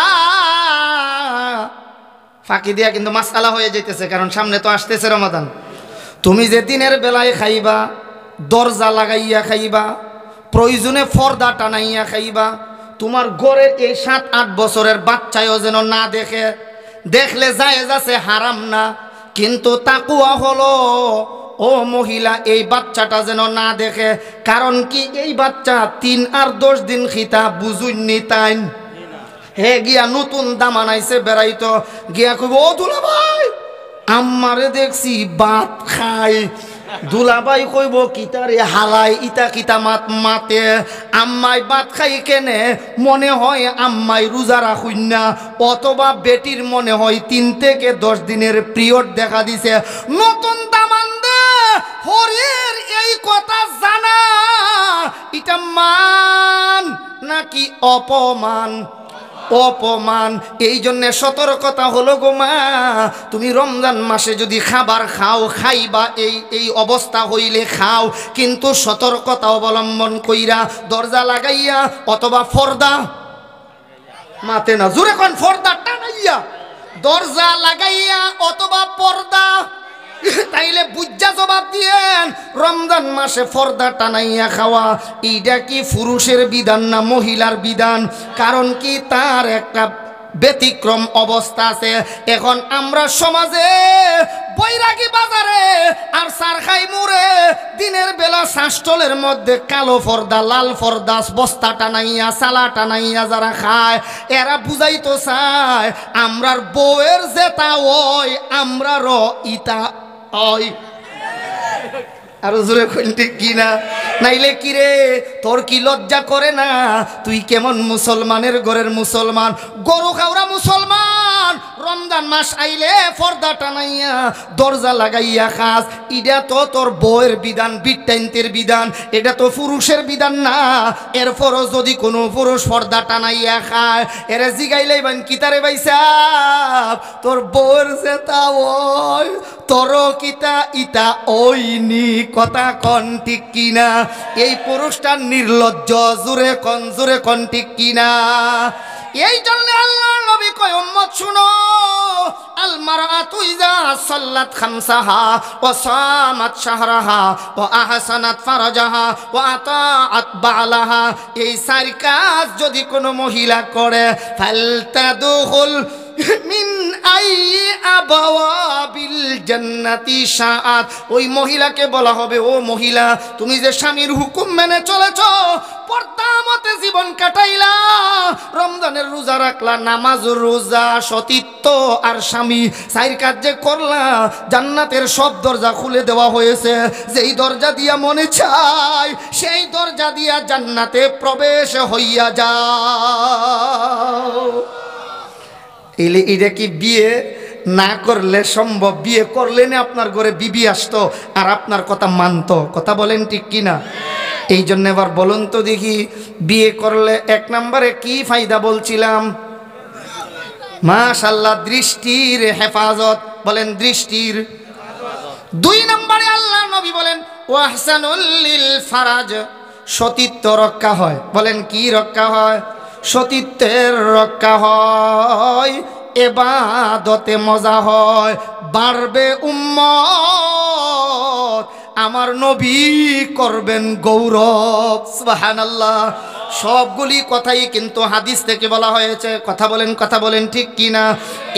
ফাঁকি দিয়া কিন্তু মাসালা হয়ে যেতেছে কারণ সামনে তো আসতেছে রমাদান তুমি যে দিনের বেলায় খাইবা দরজা লাগাইয়া খাইবা প্রয়োজনে ফর্দা টানাইয়া খাইবা তোমার গড়ের এই সাত আট বছরের বাচ্চায়ও যেন না দেখে দেখলে জায়েজ আছে হারাম না কিন্তু তাকুয়া হলো ও মহিলা এই বাচ্চাটা যেন না দেখে কারণ কি এই বাচ্চা তিন আর দশ দিন খিতা বুঝুননি তাই হে গিয়া নতুন দামানাইছে বেড়াইতো গিয়া খুব ও দুলা ভাই আমারে দেখছি বাত খায় দুলাবাই কইব কিতারে হালাই ইতা কিতা মাত মাতে আম্মাই বাত খাই কেনে মনে হয় আম্মাই রোজা রাখুন না অথবা বেটির মনে হয় তিন থেকে দশ দিনের পিরিয়ড দেখা দিছে নতুন দামান হরের এই কথা জানা ইটা মান নাকি অপমান অপমান এই জন্যে সতর্কতা হলো গো মা তুমি রমজান মাসে যদি খাবার খাও খাইবা এই এই অবস্থা হইলে খাও কিন্তু সতর্কতা অবলম্বন কইরা দরজা লাগাইয়া অথবা ফর্দা মাতে না জুরে কন ফর্দা টানাইয়া দরজা লাগাইয়া অথবা পর্দা [LAUGHS] তাইলে বুজ্জা জবাব দিয়েন রমজান মাসে ফর্দা টানাইয়া খাওয়া এইটা কি পুরুষের বিধান না মহিলার বিধান কারণ কি তার একটা ব্যতিক্রম অবস্থা আছে এখন আমরা সমাজে বৈরাগী বাজারে আর সারখাই মুড়ে দিনের বেলা শাসটলের মধ্যে কালো ফর্দা লাল ফর্দা বস্তা টানাইয়া সালা টানাইয়া যারা খায় এরা তো চায় আমরার বউয়ের জেতা ওই আমরারও ইতা অই কি না নাইলে কি রে তোর কি লজ্জা করে না তুই কেমন মুসলমানের ঘরের মুসলমান গরু খাওয়া মুসলমান রমজান রমজান মাস আইলে পর্দা টানাইয়া দরজা লাগাইয়া খাস এটা তো তোর বইয়ের বিধান বিটাইন্তের বিধান এটা তো পুরুষের বিধান না এরপরও যদি কোনো পুরুষ পর্দা টানাইয়া খায় এরা জিগাইলে বান কিতারে বাইসা তোর বইয়ের জেতা ওই তোর কিতা ইতা নি কথা কন ঠিক কিনা এই পুরুষটার নির্লজ্জ জুরে কন জুরে কন ঠিক কিনা এই জন্য আল্লাহ নবী কয় উম্মত শুনো আল মারআতু ইযা সাল্লাত খামসাহা ওয়া সামাত শাহরাহা ওয়া আহসানাত ফারাজাহা ওয়া আতাআত বালাহা এই চার কাজ যদি কোনো মহিলা করে ফালতাদুখুল মিন আই আবাওয়াবিল জান্নাতি সাআত ওই মহিলাকে বলা হবে ও মহিলা তুমি যে স্বামীর হুকুম মেনে চলেছ পর্দামতে জীবন কাটাইলা রমজানের রোজা রাখলা নামাজ রোজা সতীত্ব আর স্বামী সাইর কাজ যে করলা জান্নাতের সব দরজা খুলে দেওয়া হয়েছে যেই দরজা দিয়া মনে চায় সেই দরজা দিয়া জান্নাতে প্রবেশ হইয়া যা এলে এটা কি বিয়ে না করলে সম্ভব বিয়ে করলে না আপনার ঘরে বিবি আসতো আর আপনার কথা মানত কথা বলেন ঠিক কিনা এই জন্য এবার বলুন তো দেখি বিয়ে করলে এক নম্বরে কি ফায়দা বলছিলাম মাশাল্লাহ দৃষ্টির হেফাজত বলেন দৃষ্টির দুই নম্বরে আল্লাহ নবী বলেন ওয়াহসানুল ফারাজ সতীত্ব রক্ষা হয় বলেন কি রক্ষা হয় সতীত্বের রক্ষা হয় এবাদতে মজা হয় বাড়বে উম্ম আমার নবী করবেন গৌরব সুবাহান আল্লাহ সবগুলি কথাই কিন্তু হাদিস থেকে বলা হয়েছে কথা বলেন কথা বলেন ঠিক কি না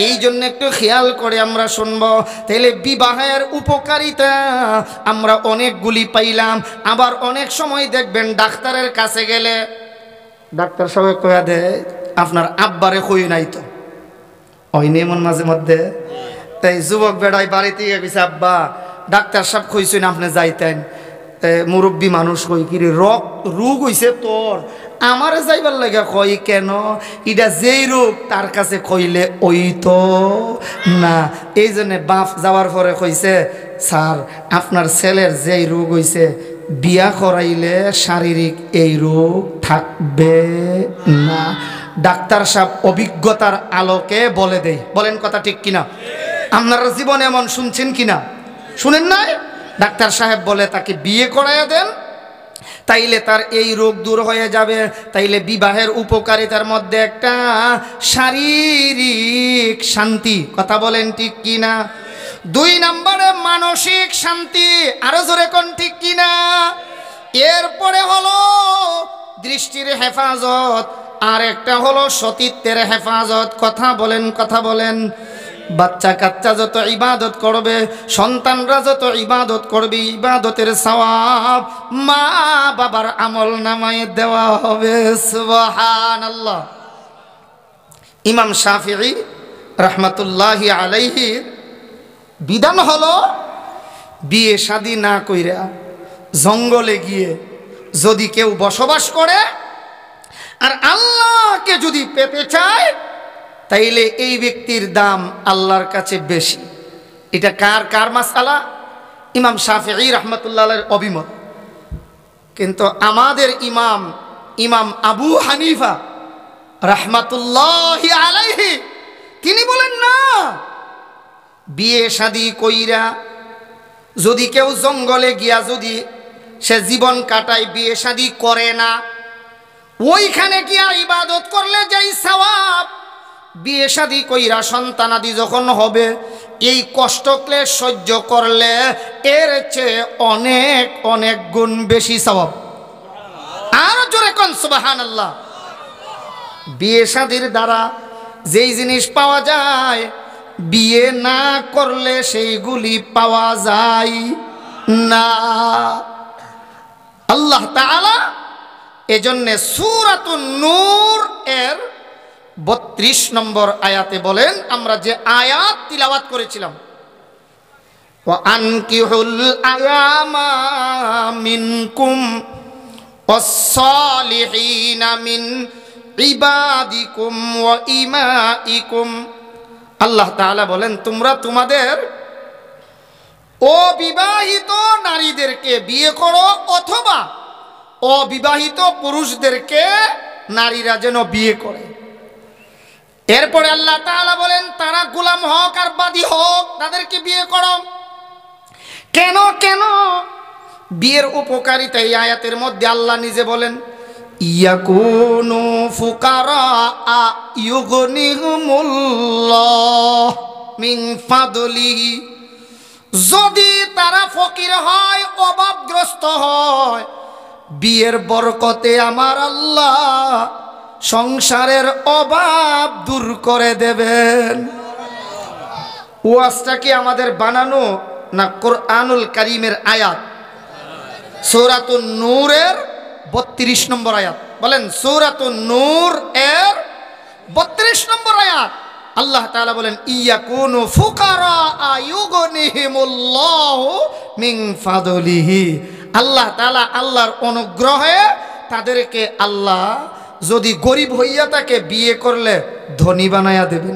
এই জন্য একটু খেয়াল করে আমরা শুনব তাহলে বিবাহের উপকারিতা আমরা অনেকগুলি পাইলাম আবার অনেক সময় দেখবেন ডাক্তারের কাছে গেলে ডাক্তার সবাই কয়া দে আপনার আব্বারে কই নাই তো ওই নেমন মাঝে মধ্যে তাই যুবক বেড়াই বাড়িতে গেছে আব্বা ডাক্তার সাহেব না আপনি যাইতেন মুরব্বী মানুষ কই কিরে রক রোগ হইছে তোর আমারে যাইবার লাগে কই কেন ইটা যেই রোগ তার কাছে কইলে ওই তো না এই জন্যে বাপ যাওয়ার পরে কইছে স্যার আপনার ছেলের যেই রোগ হইছে বিয়া করাইলে শারীরিক এই রোগ থাকবে না ডাক্তার সাহেব অভিজ্ঞতার আলোকে বলে দেয় বলেন কথা ঠিক কিনা আপনারা জীবনে এমন শুনছেন কিনা শুনেন নাই ডাক্তার সাহেব বলে তাকে বিয়ে করাইয়া দেন তাইলে তার এই রোগ দূর হয়ে যাবে তাইলে বিবাহের উপকারিতার মধ্যে একটা শারীরিক শান্তি কথা বলেন ঠিক কিনা দুই নম্বরে মানসিক শান্তি আরো জোরে কোন ঠিক কিনা এরপরে হলো দৃষ্টির হেফাজত আর একটা হলো সতীত্বের হেফাজত কথা বলেন কথা বলেন বাচ্চা কাচ্চা যত ইবাদত করবে সন্তানরা যত ইবাদত করবে ইবাদতের সবাব মা বাবার আমল নামায় দেওয়া হবে আল্লাহ ইমাম শাফি রহমতুল্লাহ আলহির বিধান হলো বিয়ে শাদি না কইরা জঙ্গলে গিয়ে যদি কেউ বসবাস করে আর আল্লাহকে যদি পেতে চায় তাইলে এই ব্যক্তির দাম আল্লাহর কাছে বেশি এটা কার কার মাসালা ইমাম এই রহমতুল্লাহ অভিমত কিন্তু আমাদের ইমাম ইমাম আবু হানিফা রহমাতুল্লাহ আলাইহি তিনি বলেন না বিয়ে শাদি কইরা যদি কেউ জঙ্গলে গিয়া যদি সে জীবন কাটায় বিয়ে শাদি করে না ওইখানে গিয়া ইবাদত করলে যাই সবাব বিয়ে শাদি কইরা সন্তানাদি যখন হবে এই কষ্ট ক্লেশ সহ্য করলে এর চেয়ে অনেক অনেক গুণ বেশি সবাব আর জোরে কন সুবাহান আল্লাহ বিয়ে শাদির দ্বারা যেই জিনিস পাওয়া যায় বিয়ে না করলে সেইগুলি পাওয়া যায় না আল্লাহ তালা এজন্যে সুরাত নূর এর বত্রিশ নম্বর আয়াতে বলেন আমরা যে আয়াত তিলাবাত করেছিলাম আনকিহুল আয়ামা মিনকুম الصالحين من আল্লাহ তাহলে বলেন তোমরা তোমাদের অবিবাহিত নারীদেরকে বিয়ে করো অথবা অবিবাহিত পুরুষদেরকে নারীরা যেন বিয়ে করে এরপরে আল্লাহ তাহলে বলেন তারা গুলাম হক আর বাদী হক তাদেরকে বিয়ে করো কেন কেন বিয়ের উপকারিতা এই আয়াতের মধ্যে আল্লাহ নিজে বলেন ইয়াকুনু ফুকারা ইউগনিহুমুল্লাহ মিন ফাদলি যদি তারা ফকির হয় অভাবগ্রস্ত হয় বিয়ের বরকতে আমার আল্লাহ সংসারের অভাব দূর করে দেবেন ওয়াজটা কি আমাদের বানানো না কোরআনুল করিমের আয়াত সৌরাতুন নূরের বত্রিশ নম্বর আয়াত বলেন সৌরাত নূর এর বত্রিশ নম্বর আয়াত আল্লাহ তালা বলেন ইয়া কোন ফুকারা ফাদলিহি আল্লাহ তালা আল্লাহর অনুগ্রহে তাদেরকে আল্লাহ যদি গরিব হইয়া তাকে বিয়ে করলে ধনী বানাইয়া দেবেন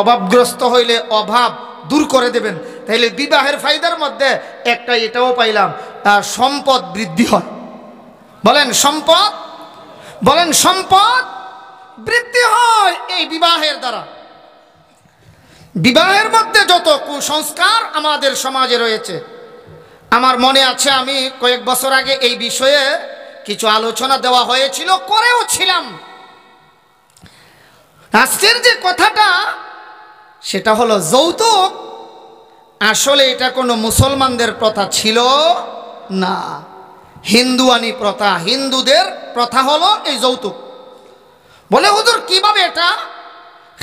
অভাবগ্রস্ত হইলে অভাব দূর করে দেবেন তাইলে বিবাহের ফায়দার মধ্যে একটা এটাও পাইলাম সম্পদ বৃদ্ধি হয় বলেন সম্পদ বলেন সম্পদ বৃদ্ধি হয় এই বিবাহের দ্বারা বিবাহের মধ্যে যত কুসংস্কার আমাদের সমাজে রয়েছে আমার মনে আছে আমি কয়েক বছর আগে এই বিষয়ে কিছু আলোচনা দেওয়া হয়েছিল করেও ছিলাম আজকের যে কথাটা সেটা হলো যৌতুক আসলে এটা কোনো মুসলমানদের প্রথা ছিল না হিন্দুয়ানি প্রথা হিন্দুদের প্রথা হলো এই যৌতুক বলে হুজুর কিভাবে এটা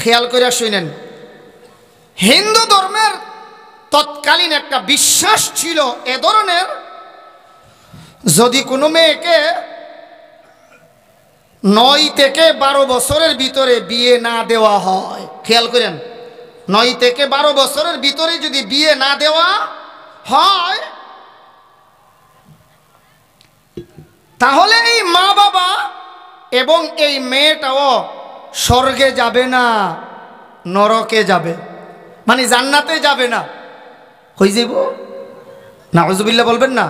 খেয়াল করে শুনেন হিন্দু ধর্মের তৎকালীন একটা বিশ্বাস ছিল এ ধরনের যদি কোনো মেয়েকে নয় থেকে বারো বছরের ভিতরে বিয়ে না দেওয়া হয় খেয়াল করেন নয় থেকে বারো বছরের ভিতরে যদি বিয়ে না দেওয়া হয় তাহলে এই মা বাবা এবং এই মেয়েটাও স্বর্গে যাবে না নরকে যাবে মানে জান্নাতে যাবে না হয়ে যাব না হজবিল্লা বলবেন না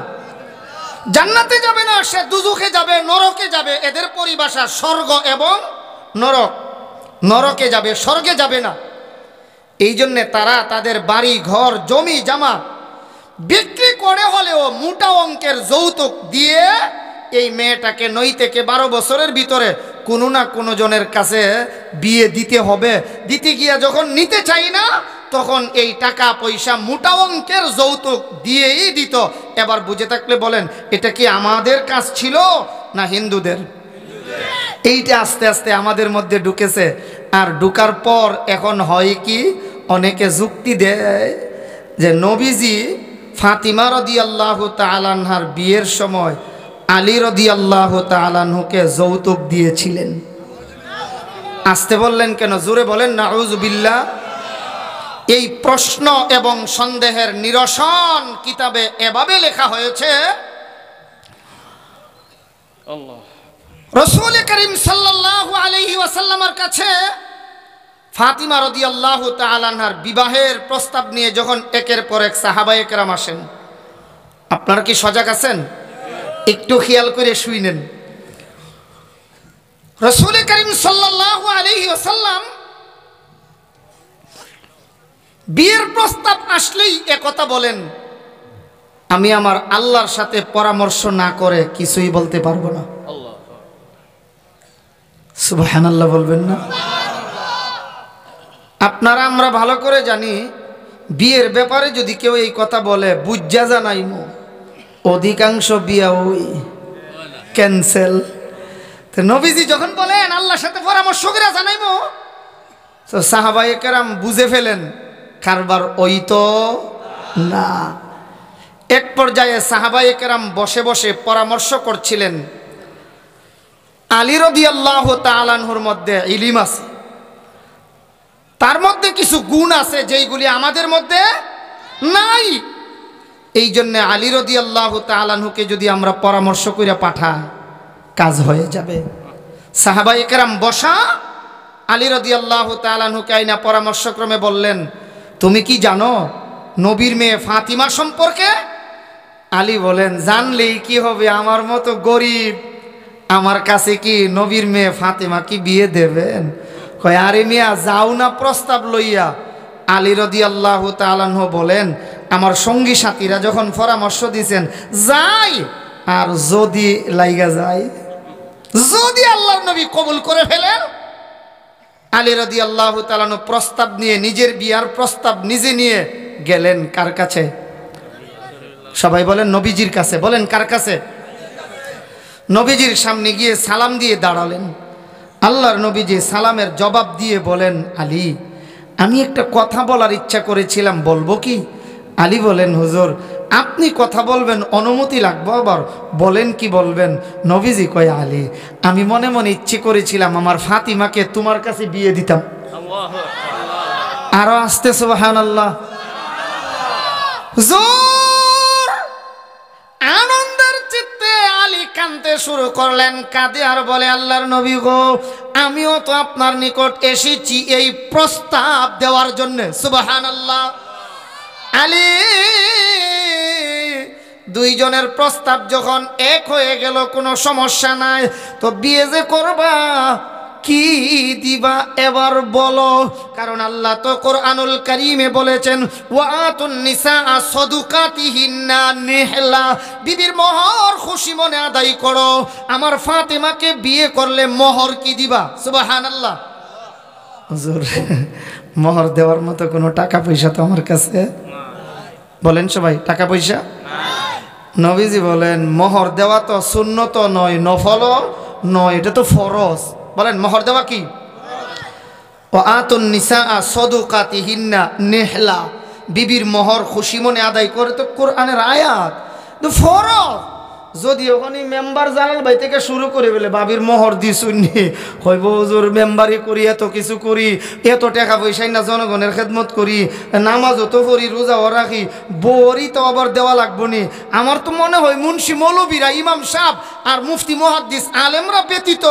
জান্নাতে যাবে না সে দুজুখে যাবে নরকে যাবে এদের পরিভাষা স্বর্গ এবং নরক নরকে যাবে স্বর্গে যাবে না এই জন্যে তারা তাদের বাড়ি ঘর জমি জামা বিক্রি করে হলেও মোটা অঙ্কের যৌতুক দিয়ে এই মেয়েটাকে নই থেকে বারো বছরের ভিতরে কোনো না কোনো জনের কাছে বিয়ে দিতে হবে দিতে গিয়া যখন নিতে চাই না তখন এই টাকা পয়সা মোটা অঙ্কের যৌতুক দিয়েই দিত এবার বুঝে থাকলে বলেন এটা কি আমাদের কাজ ছিল না হিন্দুদের এইটা আস্তে আস্তে আমাদের মধ্যে ঢুকেছে আর ঢুকার পর এখন হয় কি অনেকে যুক্তি দেয় যে নবীজি ফাতিমা রদি আল্লাহ তালানহার বিয়ের সময় আলী রদি আল্লাহ তালানহুকে যৌতুক দিয়েছিলেন আসতে বললেন কেন জোরে বলেন নাউজবিল্লা এই প্রশ্ন এবং সন্দেহের নিরসন কিতাবে এভাবে লেখা হয়েছে রসুল করিম সাল্লাহ আলহি ওয়াসাল্লামার কাছে ফাতিমা রদি আল্লাহ তালানহার বিবাহের প্রস্তাব নিয়ে যখন একের পর এক সাহাবায়কেরাম আসেন আপনারা কি সজাগ আছেন একটু খেয়াল করে শুই নেন রসুল করিম সাল্লাম ওসাল্লাম বিয়ের প্রস্তাব আসলেই একথা বলেন আমি আমার আল্লাহর সাথে পরামর্শ না করে কিছুই বলতে পারবো না সুবাহ বলবেন না আপনারা আমরা ভালো করে জানি বিয়ের ব্যাপারে যদি কেউ এই কথা বলে বুঝা মো অধিকাংশ বিয়া ওই ক্যান্সেল তো নবীজি যখন বলেন আল্লাহর সাথে পরামর্শ করে জানাইব তো সাহাবাই কেরাম বুঝে ফেলেন কারবার ওই তো না এক পর্যায়ে সাহাবাই কেরাম বসে বসে পরামর্শ করছিলেন আলী রদি আল্লাহ তালানহুর মধ্যে ইলিম আছে তার মধ্যে কিছু গুণ আছে যেইগুলি আমাদের মধ্যে নাই এই জন্যে আলী রদি আল্লাহ তালানহুকে যদি আমরা পরামর্শ করে পাঠা কাজ হয়ে যাবে সাহাবা একরাম বসা আলী রদি আল্লাহ তালানহুকে আইনা পরামর্শক্রমে বললেন তুমি কি জানো নবীর মেয়ে ফাতিমা সম্পর্কে আলী বলেন জানলেই কি হবে আমার মতো গরিব আমার কাছে কি নবীর মেয়ে ফাতেমা কি বিয়ে দেবেন কয় আরে মিয়া যাও না প্রস্তাব লইয়া আলী রদি আল্লাহ তালানহ বলেন আমার সঙ্গী সাথীরা যখন পরামর্শ দিয়েছেন যাই আর যদি লাইগা যায় যদি আল্লাহর নবী কবুল করে ফেলেন আলী রদি আল্লাহ তালানো প্রস্তাব নিয়ে নিজের বিয়ার প্রস্তাব নিজে নিয়ে গেলেন কার কাছে সবাই বলেন নবীজির কাছে বলেন কার কাছে নবীজির সামনে গিয়ে সালাম দিয়ে দাঁড়ালেন আল্লাহর নবীজি সালামের জবাব দিয়ে বলেন আলী আমি একটা কথা বলার ইচ্ছা করেছিলাম বলবো কি আলী বলেন হুজুর আপনি কথা বলবেন অনুমতি লাগবো আবার বলেন কি বলবেন নবীজি কয় আলী আমি মনে মনে ইচ্ছে করেছিলাম আমার ফাতিমাকে তোমার কাছে বিয়ে দিতাম আরো আসতে সুবাহান আল্লাহ আনন্দের চিত্তে আলী কানতে শুরু করলেন কাঁদে আর বলে আল্লাহর নবী গো আমিও তো আপনার নিকট এসেছি এই প্রস্তাব দেওয়ার জন্য সুবাহান আল্লাহ আলী দুইজনের প্রস্তাব যখন এক হয়ে গেল কোনো সমস্যা নাই তো বিয়ে যে করবা কি দিবা এবার বলো কারণ আল্লাহ তো কোরআনুল কারিমে বলেছেন নেহলা বিবির মোহর খুশি মনে আদায় করো আমার ফাতেমাকে বিয়ে করলে মোহর কি দিবা সুবাহান আল্লাহ মোহর দেওয়ার মতো কোনো টাকা পয়সা তো আমার কাছে না বলেন সবাই টাকা পয়সা নবীজি বলেন মোহর দেওয়া তো শূন্যত নয় নফলও নয় এটা তো ফরস বলেন মোহর দেওয়া কি ও আতন নিসা আ সদুকাতি হিন্না নেহলা বিবির মোহর খুশি মনে আদায় করে তো কোরআনের আয়াত ফরস যদি ওখানে মেম্বার জানাল ভাই থেকে শুরু করে বলে বাবির মোহর দিছুননি হইব হুজুর মেম্বারই করি এত কিছু করি এত টাকা পয়সাই না জনগণের খেদমত করি নামাজ তো করি রোজাও রাখি বড়ি তো আবার দেওয়া লাগবো নি আমার তো মনে হয় মুন্সি মৌলবীরা ইমাম সাহ আর মুফতি মোহাদ্দিস আলেমরা ব্যতীত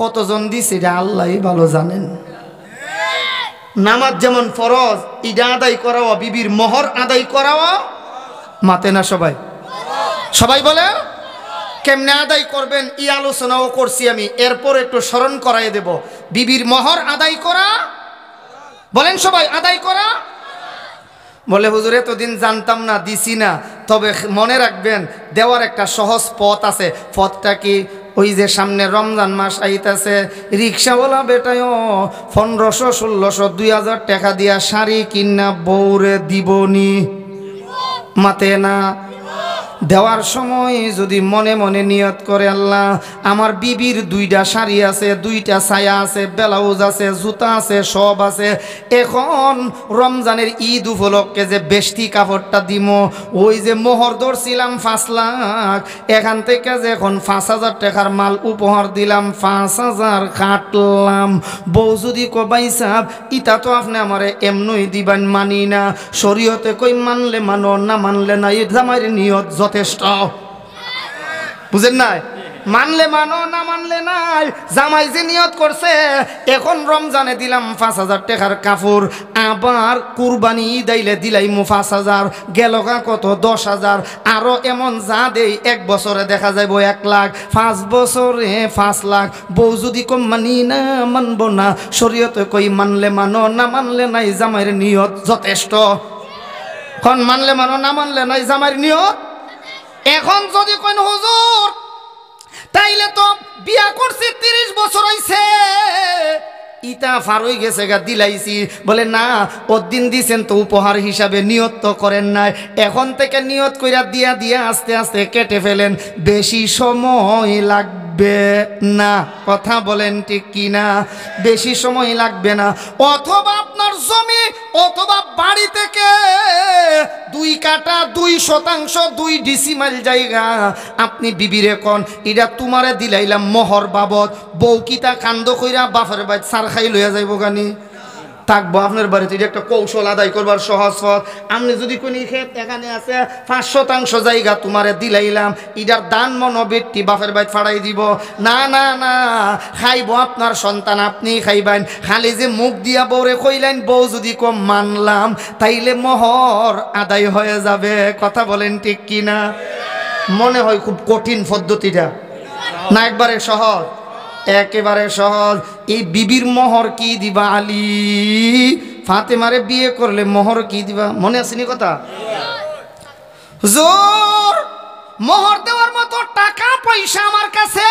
কতজন দিস এটা আল্লাহ ভালো জানেন নামাজ যেমন ফরজ ইডা আদায় করাওয়া বিবির মোহর আদায় করাওয়া মাতে না সবাই সবাই বলে কেমনে আদায় করবেন এই আলোচনাও করছি আমি এরপর একটু স্মরণ করাই দেব বিবির মহর আদায় করা বলেন সবাই আদায় করা বলে হুজুর এতদিন জানতাম না দিছি না তবে মনে রাখবেন দেওয়ার একটা সহজ পথ আছে পথটা কি ওই যে সামনে রমজান মাস আইতাছে রিক্সাওয়ালা বেটায় পনেরোশো ষোলোশো দুই হাজার টাকা দিয়া শাড়ি কিনা বৌরে দিবনি মাতে না দেওয়ার সময় যদি মনে মনে নিয়ত করে আল্লাহ আমার বিবির দুইটা শাড়ি আছে দুইটা ছায়া আছে ব্লাউজ আছে জুতা আছে সব আছে এখন রমজানের ঈদ উপলক্ষে যে বেষ্টি কাপড়টা দিম ওই যে মোহর ধরছিলাম পাঁচ লাখ এখান থেকে যে এখন পাঁচ হাজার টাকার মাল উপহার দিলাম পাঁচ হাজার কাটলাম বউ যদি কবাই সাহ ইতা তো আপনি আমার এমনই দিবেন মানি না শরীয়তে কই মানলে মানো না মানলে না এই জামাইয়ের নিয়ত যত যথেষ্ট বুঝেন নাই মানলে মানো না মানলে নাই জামাই যে নিয়ত করছে এখন রমজানে দিলাম পাঁচ হাজার টাকার কাপড় আবার কুরবানি দিলে দিলাই মু পাঁচ হাজার গেল কত দশ হাজার আরও এমন যা দেই এক বছরে দেখা যাইব এক লাখ পাঁচ বছরে পাঁচ লাখ বউ যদি কম মানি না মানব না শরীয়তে কই মানলে মানো না মানলে নাই জামাইয়ের নিয়ত যথেষ্ট কন মানলে মানো না মানলে নাই জামাইয়ের নিয়ত এখন যদি কোন হুজুর তাইলে তো বিয়া করছি তিরিশ বছর হইছে ইটা ফারুই গেছে গা দিলাইছি বলে না দিন দিছেন তো উপহার হিসাবে নিয়ত তো করেন নাই এখন থেকে নিয়ত কইরা দিয়া দিয়া আস্তে আস্তে কেটে ফেলেন বেশি সময় লাগবে লাগবে না কথা বলেন ঠিক কিনা বেশি সময় লাগবে না অথবা আপনার জমি অথবা বাড়ি থেকে দুই কাটা দুই শতাংশ দুই ডিসিমাইল জায়গা আপনি বিবিরে কন এটা তোমারে দিলাইলাম মহর বাবদ বৌকিতা কান্দ কইরা বাফের বাইত সার খাই লইয়া যাইব গানি থাকবো আপনার বাড়িতে এটা একটা কৌশল আদায় করবার সহজ পথ আপনি যদি কোন ক্ষেত এখানে আছে পাঁচ শতাংশ জায়গা তোমারে দিলাইলাম ইটার দান মন ব্যক্তি বাপের বাইত ফাড়াই দিব না না না খাইব আপনার সন্তান আপনি খাইবেন খালি যে মুখ দিয়া বৌরে কইলেন বউ যদি কম মানলাম তাইলে মহর আদায় হয়ে যাবে কথা বলেন ঠিক কিনা মনে হয় খুব কঠিন পদ্ধতিটা না একবারে সহজ একেবারে সহজ এই বিবির মোহর কি দিবা আলী মারে বিয়ে করলে মোহর কি দিবা মনে আসেনি কথা জোর মোহর দেওয়ার মতো টাকা পয়সা আমার কাছে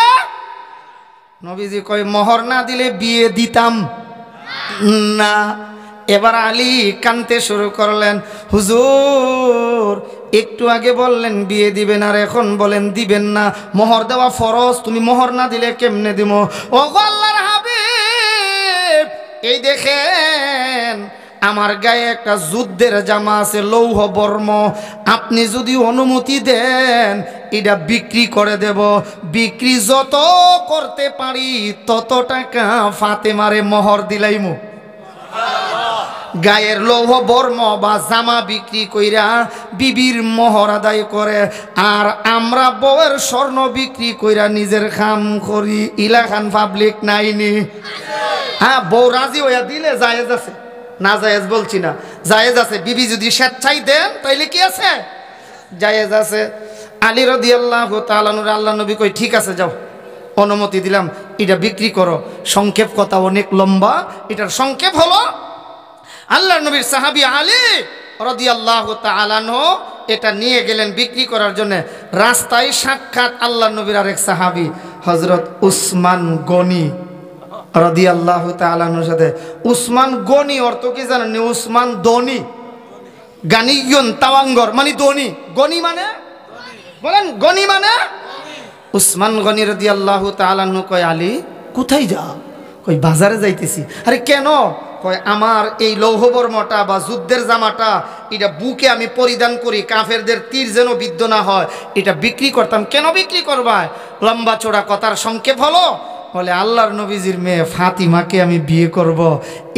নবীজি কয় মোহর না দিলে বিয়ে দিতাম না এবার আলী কানতে শুরু করলেন হুজুর একটু আগে বললেন বিয়ে দিবেন আর এখন বলেন দিবেন না মোহর দেওয়া ফরজ তুমি মোহর না দিলে কেমনে দিব ও আল্লাহর হাবি এই দেখেন আমার গায়ে একটা যুদ্ধের জামা আছে লৌহ বর্ম আপনি যদি অনুমতি দেন এটা বিক্রি করে দেব বিক্রি যত করতে পারি তত টাকা ফাতেমারে মোহর দিলাইমু গায়ের লৌহ বর্ম বা জামা বিক্রি কইরা বিবির মোহর আদায় করে আর আমরা বউয়ের স্বর্ণ বিক্রি কইরা নিজের খাম করি ইলাখান পাবলিক নাইনি হ্যাঁ বউ রাজি হইয়া দিলে জায়েজ আছে না জায়েজ বলছি না জায়েজ আছে বিবি যদি স্বেচ্ছাই দেন তাইলে কি আছে জায়েজ আছে আলী রদি আল্লাহ তালানুর আল্লাহ নবী কই ঠিক আছে যাও অনুমতি দিলাম এটা বিক্রি করো সংক্ষেপ কথা অনেক লম্বা এটার সংক্ষেপ হলো আল্লাহ নবীর সাহাবি আলী রদিয়াল্লাহ তালানো এটা নিয়ে গেলেন বিক্রি করার জন্য রাস্তায় সাক্ষাৎ আল্লাহ নবীর আরেক সাহাবি হজরত উসমান গনি রদি আল্লাহ তালানোর সাথে উসমান গনি অর্থ কি জানেন উসমান দনি গানিগন তাওয়াঙ্গর মানে দনি গনি মানে বলেন গনি মানে উসমান গনি রদি আল্লাহ তালানু কয় আলী কোথায় যা কই বাজারে যাইতেছি আরে কেন কয় আমার এই লৌহবর্মটা বা যুদ্ধের জামাটা এটা বুকে আমি পরিধান করি কাফেরদের তীর যেন বিদ্ধ না হয় এটা বিক্রি করতাম কেন বিক্রি করবায় লম্বা চোড়া কথার সংক্ষেপ হলো বলে আল্লাহর নবীজির মেয়ে ফাতিমাকে আমি বিয়ে করব।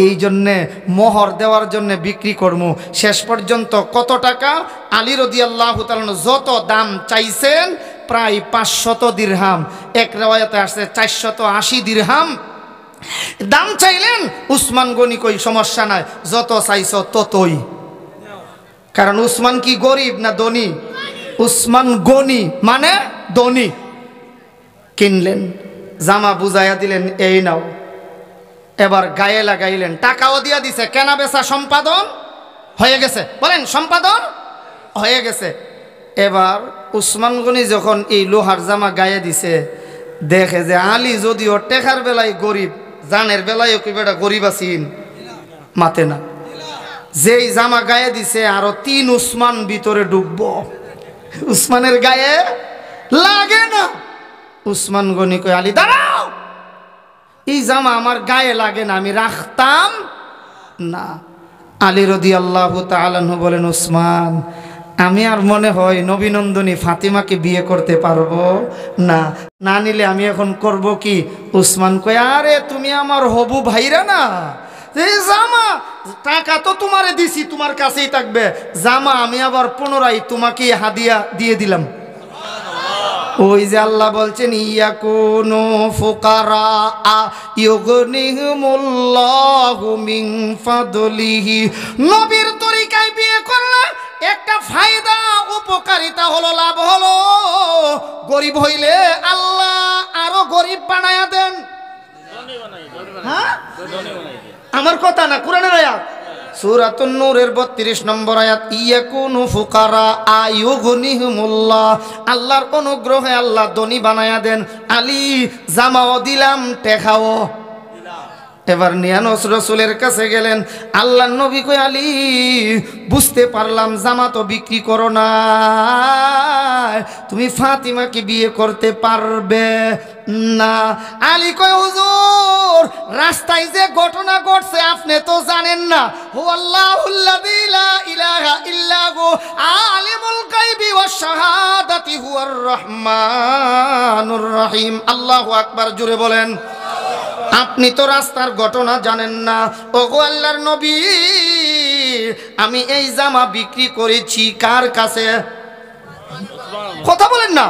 এই জন্যে মোহর দেওয়ার জন্য বিক্রি করব শেষ পর্যন্ত কত টাকা আলী রদি আল্লাহ যত দাম চাইছেন প্রায় পাঁচশত দীর্হাম এক রেওয়ায়তে আসছে চারশত আশি দীর্হাম দাম চাইলেন উসমান গনি কই সমস্যা নাই যত চাইছ ততই কারণ উসমান কি গরিব না দনি উসমান গনি মানে দনি কিনলেন জামা বুঝাইয়া দিলেন এই নাও এবার গায়ে লাগাইলেন টাকাও দিয়া দিছে কেনা বেচা সম্পাদন হয়ে গেছে বলেন সম্পাদন হয়ে গেছে এবার উসমান গনি যখন এই লোহার জামা গায়ে দিছে দেখে যে আলী যদিও টেকার বেলায় গরিব জানের বেলায়ও কি বেটা গরিব আছিন মাতে না যেই জামা গায়ে দিছে আরো তিন উসমান ভিতরে ডুবব উসমানের গায়ে লাগে না উসমান গনি কই আলী দাঁড়াও এই জামা আমার গায়ে লাগে না আমি রাখতাম না আলী রদি আল্লাহ তালু বলেন উসমান আমি আর মনে হয় নবীনন্দনী ফাতিমাকে বিয়ে করতে পারবো না না নিলে আমি এখন করব কি উসমান কয়ে আরে তুমি আমার হবু ভাইরা না জামা টাকা তো তোমারে দিছি তোমার কাছেই থাকবে জামা আমি আবার পুনরায় তোমাকে হাদিয়া দিয়ে দিলাম ওই যে আল্লাহ বলছেন ইয়া কোন ফোকারা নবীর তরিকায় বিয়ে করলে একটা ফায়দা উপকারিতা হলো লাভ হলো গরিব হইলে আল্লাহ আরো গরিব বানায়া দেন হ্যাঁ? আমার কথা না কুরানের আয়াত আল্লাহর অনুগ্রহে আল্লাহ দনি বানায়া দেন আলী জামাও দিলাম টেখাও এবার নিয়ানস রসুলের কাছে গেলেন আল্লাহ নবী কয় আলী বুঝতে পারলাম জামা তো বিক্রি করো না তুমি ফাতিমাকে বিয়ে করতে পারবে না আলী কয় হুজুর রাস্তায় যে ঘটনা ঘটছে আপনি তো জানেন না হু আল্লাহ লা ইলাহা আলিমুল গায়বি শাহাদাতি হুয়ার রহমানুর রহিম আল্লাহ আকবার জোরে বলেন আপনি তো রাস্তার ঘটনা জানেন না ওগো আল্লাহর নবী আমি এই জামা বিক্রি করেছি কার কাছে কথা বলেন না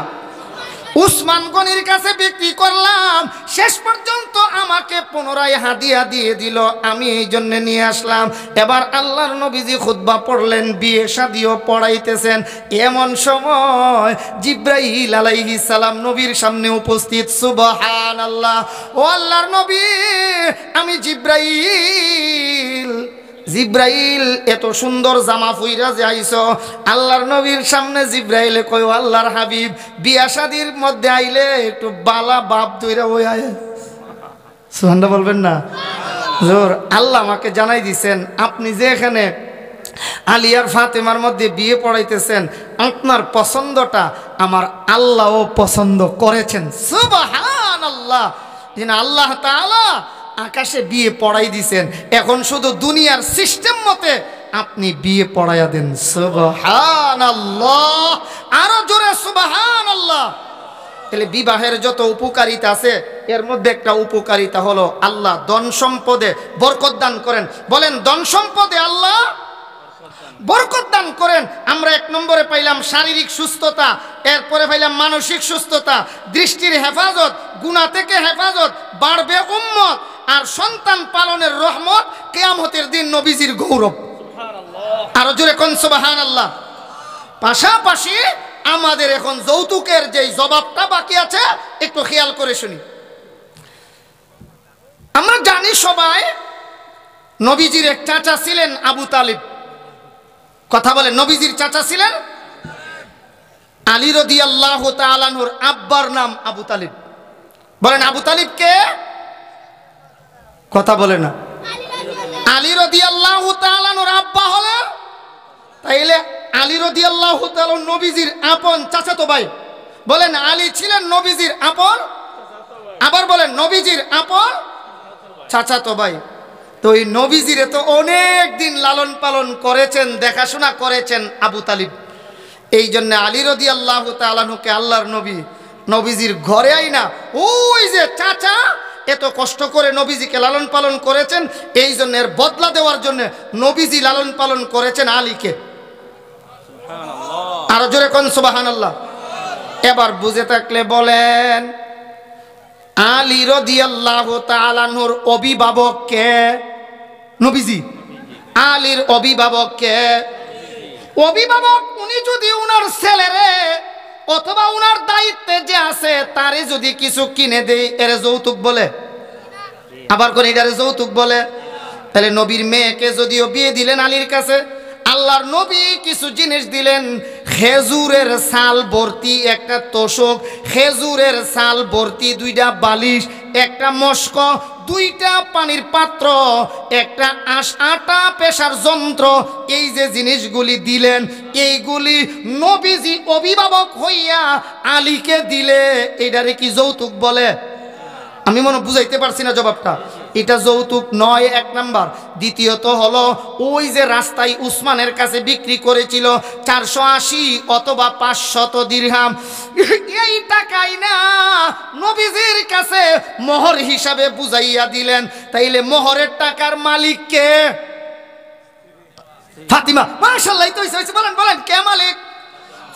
উসমান গনির কাছে বিক্রি করলাম শেষ পর্যন্ত আমাকে পুনরায় হাদিয়া দিয়ে দিল আমি এই জন্য নিয়ে আসলাম এবার আল্লাহর নবীজি খুদ্া পড়লেন বিয়ে শাদিও পড়াইতেছেন এমন সময় জিব্রাহিল আলাইহি সালাম নবীর সামনে উপস্থিত সুবহান আল্লাহ ও আল্লাহর নবী আমি জিব্রাইল জিব্রাইল এত সুন্দর জামা ফুইরা যে আইস আল্লাহর নবীর সামনে জিব্রাইলে কয় আল্লাহর হাবিব বিয়া শাদির মধ্যে আইলে একটু বালা বাপ তৈরা ওই আয় সুহানটা বলবেন না জোর আল্লাহ আমাকে জানাই দিছেন আপনি যে এখানে আলিয়ার ফাতেমার মধ্যে বিয়ে পড়াইতেছেন আপনার পছন্দটা আমার আল্লাহও পছন্দ করেছেন সুবাহ আল্লাহ আল্লাহ তালা আকাশে বিয়ে পড়াই দিছেন এখন শুধু দুনিয়ার সিস্টেম মতে আপনি বিয়ে পড়াইয়া দেন সুবহান আল্লাহ আরো জোরে সুবহান আল্লাহ তাহলে বিবাহের যত উপকারিতা আছে এর মধ্যে একটা উপকারিতা হলো আল্লাহ ধন সম্পদে বরকত দান করেন বলেন ধন সম্পদে আল্লাহ বরকত দান করেন আমরা এক নম্বরে পাইলাম শারীরিক সুস্থতা এরপরে পাইলাম মানসিক সুস্থতা দৃষ্টির হেফাজত গুণা থেকে হেফাজত বাড়বে উম্মত আর সন্তান পালনের রহমত কেয়ামতের দিন নবীজির গৌরব আরো জোরে কনসবাহান আল্লাহ পাশাপাশি আমাদের এখন যৌতুকের যে জবাবটা বাকি আছে একটু খেয়াল করে শুনি আমরা জানি সবাই নবীজির এক চাচা ছিলেন আবু তালিব কথা বলে নবীজির চাচা ছিলেন আলী আব্বার নাম আবু তালিব বলেন আবু তালিব কে কথা বলে না আলী আব্বা হলেন তাইলে আলী নবীজির আপন চাচা তো ভাই বলেন আলী ছিলেন নবীজির আপন আবার বলেন নবীজির আপন চাচা তো ভাই তো এই নবীজিরে তো অনেক দিন লালন পালন করেছেন দেখাশোনা করেছেন আবু তালিব এই জন্য আলী রদি আল্লাহ তালানুকে আল্লাহর নবী নবীজির ঘরে আই না ওই যে চাচা এত কষ্ট করে নবীজিকে লালন পালন করেছেন এই জন্য এর বদলা দেওয়ার জন্য নবীজি লালন পালন করেছেন আলীকে আরো জোরে কন সুবাহান আল্লাহ এবার বুঝে থাকলে বলেন আলী আল্লাহ তালানোর অভিভাবক কে নবীজি আলীর অভিভাবক কে অভিভাবক উনি যদি উনার ছেলেরে অথবা উনার দায়িত্বে যে আছে তারে যদি কিছু কিনে দেই এর যৌতুক বলে আবার করে এটারে যৌতুক বলে তাহলে নবীর মেয়েকে যদিও বিয়ে দিলেন আলীর কাছে আল্লাহর নবী কিছু জিনিস দিলেন খেজুরের সাল ভর্তি একটা তোষক খেজুরের সাল ভর্তি দুইটা বালিশ একটা মস্ক দুইটা পানির পাত্র একটা আশ আটা পেশার যন্ত্র এই যে জিনিসগুলি দিলেন এইগুলি নবীজি অভিভাবক হইয়া আলীকে দিলে এটারে কি যৌতুক বলে আমি মনে বুঝাইতে পারছি না জবাবটা এটা যৌতুক নয় এক নাম্বার দ্বিতীয়ত হলো ওই যে রাস্তায় উসমানের কাছে বিক্রি করেছিল চারশো আশি অথবা পাঁচশত দীর্হাম এই টাকাই না নবীজির কাছে মোহর হিসাবে বুঝাইয়া দিলেন তাইলে মোহরের টাকার মালিককে ফাতিমা মার্শাল্লাহ তো বলেন বলেন কে মালিক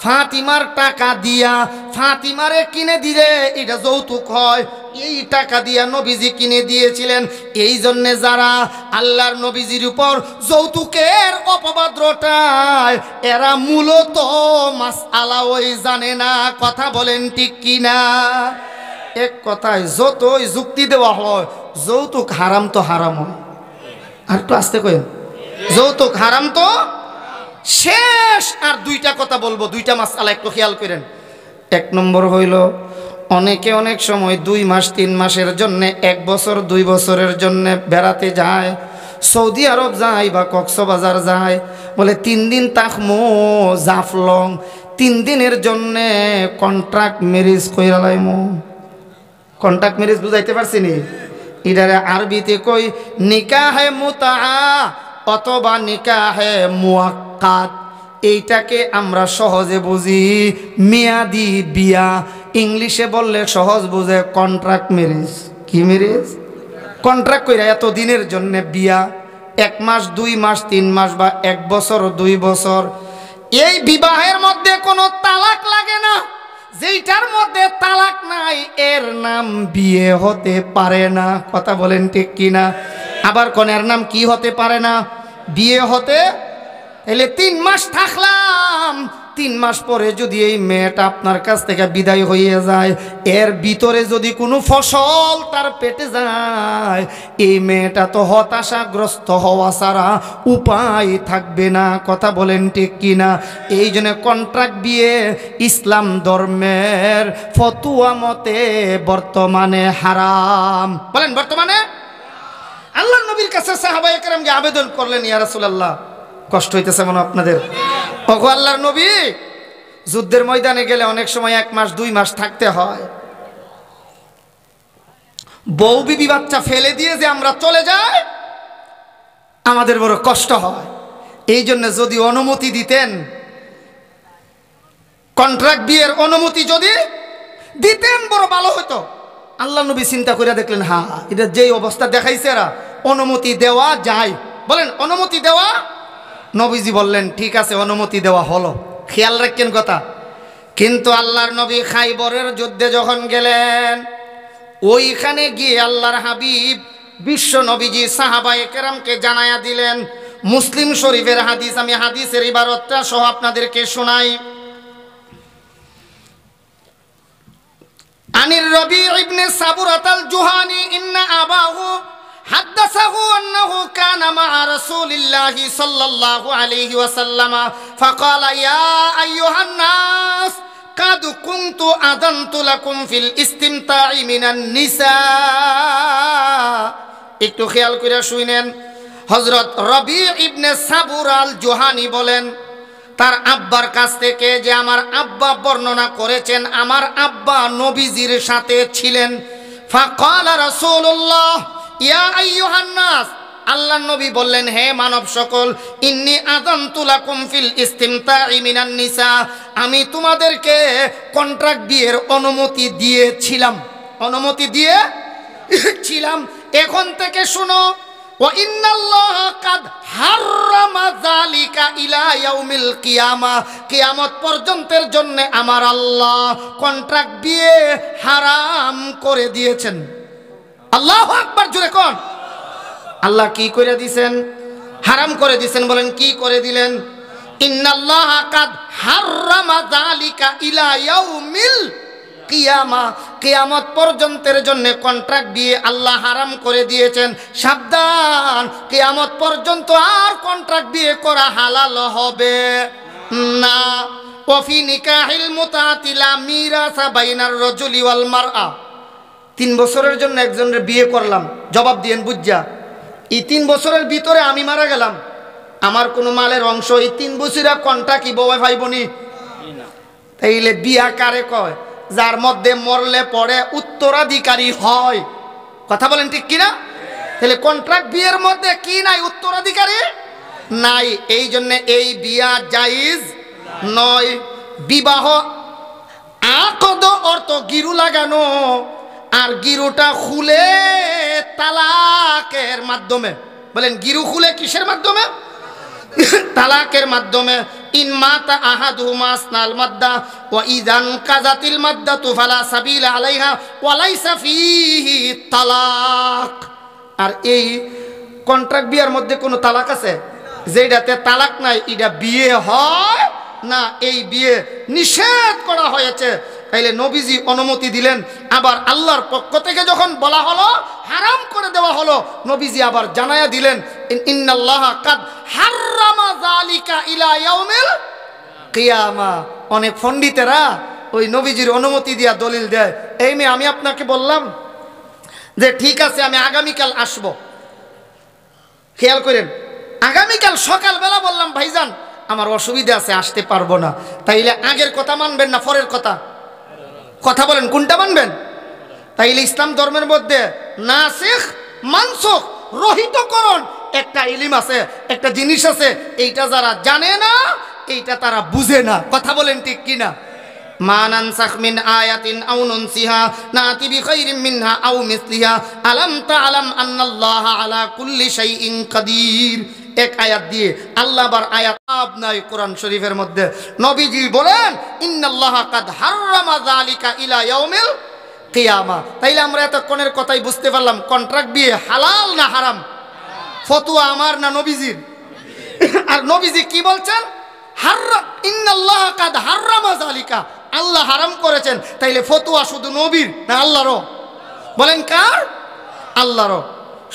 ফাতিমার টাকা দিয়া ফাতিমারে কিনে দিলে এটা যৌতুক হয় এই টাকা দিয়া নবীজি কিনে দিয়েছিলেন এই জন্যে যারা আল্লাহর নবীজির উপর যৌতুকের অপবাদ্রটায় এরা মূলত মাস ওই জানে না কথা বলেন ঠিক কিনা এক কথায় যতই যুক্তি দেওয়া হয় যৌতুক হারাম তো হারাম হয় আর একটু আসতে কেন যৌতুক হারাম তো শেষ আর দুইটা কথা বলবো দুইটা মাস আলা একটু খেয়াল করেন এক নম্বর হইল অনেকে অনেক সময় দুই মাস তিন মাসের জন্যে এক বছর দুই বছরের জন্যে বেড়াতে যায় সৌদি আরব যায় বা কক্সবাজার যায় বলে তিন দিন তাকমো জাফলং তিন দিনের জন্যে কন্ট্রাক্ট ম্যারেজ কইরালাইমো কন্ট্রাক্ট ম্যারেজ বুঝাইতে পারছি নি এটারে আরবিতে কই নিকাহে মোতা অথবা নিকাহে মুয়াক্কাত এইটাকে আমরা সহজে বুঝি মেয়াদি বিয়া ইংলিশে বললে সহজ বুঝে কন্ট্রাক্ট ম্যারেজ কি ম্যারেজ কন্ট্রাক্ট কইরা এত দিনের জন্য বিয়া এক মাস দুই মাস তিন মাস বা এক বছর দুই বছর এই বিবাহের মধ্যে কোনো তালাক লাগে না যেইটার মধ্যে তালাক নাই এর নাম বিয়ে হতে পারে না কথা বলেন ঠিক কিনা আবার কোন এর নাম কি হতে পারে না বিয়ে হতে এলে তিন মাস থাকলাম তিন মাস পরে যদি এই মেয়েটা আপনার কাছ থেকে বিদায় হয়ে যায় এর ভিতরে যদি কোনো ফসল তার পেটে যায় এই মেয়েটা তো হতাশাগ্রস্ত হওয়া ছাড়া উপায় থাকবে না কথা বলেন ঠিক কিনা এই জন্য কন্ট্রাক্ট বিয়ে ইসলাম ধর্মের ফতুয়া মতে বর্তমানে হারাম বলেন বর্তমানে আল্লাহ নবীর কাছে সাহাবাই একরামকে আবেদন করলেন ইয়া কষ্ট হইতেছে মনে আপনাদের ওগো আল্লাহর নবী যুদ্ধের ময়দানে গেলে অনেক সময় এক মাস দুই মাস থাকতে হয় বউ বিবি বাচ্চা ফেলে দিয়ে যে আমরা চলে যাই আমাদের বড় কষ্ট হয় এই জন্য যদি অনুমতি দিতেন কন্ট্রাক্ট বিয়ের অনুমতি যদি দিতেন বড় ভালো হতো আল্লাহ নবী চিন্তা করে দেখলেন হা হ্যাঁ, এটা যেই অবস্থা দেখাইছে এরা অনুমতি দেওয়া যায় বলেন অনুমতি দেওয়া নবীজি বললেন ঠিক আছে অনুমতি দেওয়া হলো খেয়াল রাখেন কথা কিন্তু আল্লাহর নবী খাইবরের যুদ্ধে যখন গেলেন ওইখানে গিয়ে আল্লাহর হাবিব বিশ্ব নবীজি সাহাবা একরামকে জানায়া দিলেন মুসলিম শরীফের হাদিস আমি হাদিসের ইবারতটা সহ আপনাদেরকে শোনাই আনির রবি ইবনে সাবুরাতাল জুহানি ইন্না আবাহু حدثه أنه كان مع رسول الله صلى الله عليه وسلم فقال يا أيها الناس قد كنت أذنت لكم في الاستمتاع من النساء একটু খেয়াল করে শুইনেন হজরত রবি ইবনে সাবুর আল জোহানি বলেন তার আব্বার কাছ থেকে যে আমার আব্বা বর্ণনা করেছেন আমার আব্বা নবীজির সাথে ছিলেন ফাকাল রাসূলুল্লাহ ইয়া আইয়ুহান্নাস আল্লাহ নবী বললেন হে মানব সকল ইন্নি আদন তুলা কুমফিল ইস্তিমতা ইমিনান নিসা আমি তোমাদেরকে কন্ট্রাক্ট বিয়ের অনুমতি দিয়েছিলাম অনুমতি দিয়ে ছিলাম এখন থেকে শুনো ও ইন্নাল্লাহ কাদ হাররামা যালিকা ইলা ইয়াউমিল কিয়ামা কিয়ামত পর্যন্তের জন্য আমার আল্লাহ কন্ট্রাক্ট বিয়ে হারাম করে দিয়েছেন আল্লাহ আকবার জুড়ে কন আল্লাহ কি করে দিছেন হারাম করে দিছেন বলেন কি করে দিলেন ইন্নাল্লাহ কাদ হাররামা যালিকা ইলা ইয়াউমিল কিয়ামা কিয়ামত পর্যন্তের জন্য কন্ট্রাক্ট দিয়ে আল্লাহ হারাম করে দিয়েছেন সাবধান কিয়ামত পর্যন্ত আর কন্ট্রাক্ট বিয়ে করা হালাল হবে না ওফি নিকাহিল মুতাতিলা মিরাসা বাইনার রজুলি ওয়াল মার মারআ তিন বছরের জন্য একজনের বিয়ে করলাম জবাব দিয়েন বুঝা এই তিন বছরের ভিতরে আমি মারা গেলাম আমার কোনো মালের অংশ এই তিন বছরা কন্টা কি বউ ভাই বোনি তাইলে বিয়া কারে কয় যার মধ্যে মরলে পরে উত্তরাধিকারী হয় কথা বলেন ঠিক কিনা তাহলে কন্ট্রাক্ট বিয়ের মধ্যে কি নাই উত্তরাধিকারী নাই এই জন্য এই বিয়া জাইজ নয় বিবাহ আকদ অর্থ গিরু লাগানো আর গিরুটা খুলে তালাকের মাধ্যমে বলেন গিরু খুলে কিসের মাধ্যমে তালাকের মাধ্যমে মাদ্দা তুফালা আলাইহা তালাক আর এই কন্ট্রাক্ট বিয়ার মধ্যে কোনো তালাক আছে যেটাতে তালাক নাই এটা বিয়ে হয় না এই বিয়ে নিষেধ করা হয়েছে তাইলে নবীজি অনুমতি দিলেন আবার আল্লাহর পক্ষ থেকে যখন বলা হলো হারাম করে দেওয়া হলো নবীজি আবার জানায়া দিলেন ইন্নাল্লাহ কাদ হারামা জালিকা ইলা ইয়াউমিল কিয়ামা অনেক পণ্ডিতেরা ওই নবীজির অনুমতি দিয়া দলিল দেয় এই মেয়ে আমি আপনাকে বললাম যে ঠিক আছে আমি আগামীকাল আসব খেয়াল করেন আগামীকাল সকালবেলা বললাম ভাইজান আমার অসুবিধা আছে আসতে পারবো না তাইলে আগের কথা মানবেন না পরের কথা কথা বলেন কোনটা মানবেন তাইলে ইসলাম ধর্মের মধ্যে নাসিখ মানসুখ রহিতকরণ একটা ইলিম আছে একটা জিনিস আছে এইটা যারা জানে না এইটা তারা বুঝে না কথা বলেন ঠিক কিনা মা নানসাখ মিন আয়াতিন আও নুনসিহা নাতি বিখাইরিম মিনহা আও মিসলিহা আলাম তাআলাম আন্নাল্লাহা আলা কুল্লি শাইইন কাদির এক আয়াত দিয়ে আল্লাহ আবার আয়াত নাই কোরআন শরীফের মধ্যে নবীজি বলেন ইন্নাল্লাহ কাদ হারামা যালিকা ইলা ইয়াউমিল কিয়ামা তাইলে আমরা এতক্ষণের কথাই বুঝতে পারলাম কন্ট্রাক্ট বিয়ে হালাল না হারাম ফতুয়া আমার না নবীজির আর নবীজি কি বলছেন ইন্নাল্লাহ কাদ হারামা যালিকা আল্লাহ হারাম করেছেন তাইলে ফতুয়া শুধু নবীর না আল্লাহর বলেন কার আল্লাহর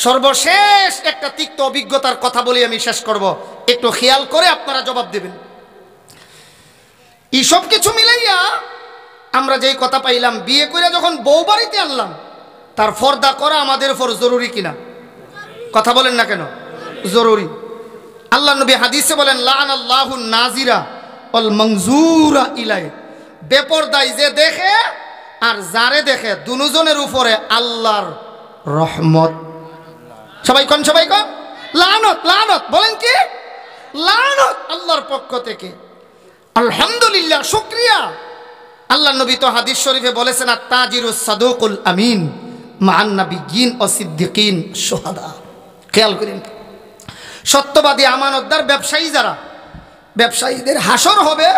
সর্বশেষ একটা তিক্ত অভিজ্ঞতার কথা বলি আমি শেষ করব একটু খেয়াল করে আপনারা জবাব দেবেন এইসব কিছু মিলাইয়া আমরা যেই কথা পাইলাম বিয়ে করে যখন বউ বাড়িতে আনলাম তার ফর্দা করা আমাদের ফর জরুরি কিনা কথা বলেন না কেন জরুরি আল্লাহ নবী হাদিসে বলেন লান আল্লাহ নাজিরা অল মঞ্জুরা ইলাই বেপরদাই যে দেখে আর যারে দেখে দুজনের উপরে আল্লাহর রহমত সবাই কন সবাই কন লানত লানত বলেন কি লানত আল্লাহর পক্ষ থেকে আলহামদুলিল্লাহ শুক্রিয়া আল্লাহ নবী তো হাদিস শরীফে বলেছেন আর তাজির সাদুকুল আমিন মাহান্নাবিগিন ও সিদ্দিকিন সোহাদা খেয়াল করেন সত্যবাদী আমানতদার ব্যবসায়ী যারা ব্যবসায়ীদের হাসর হবে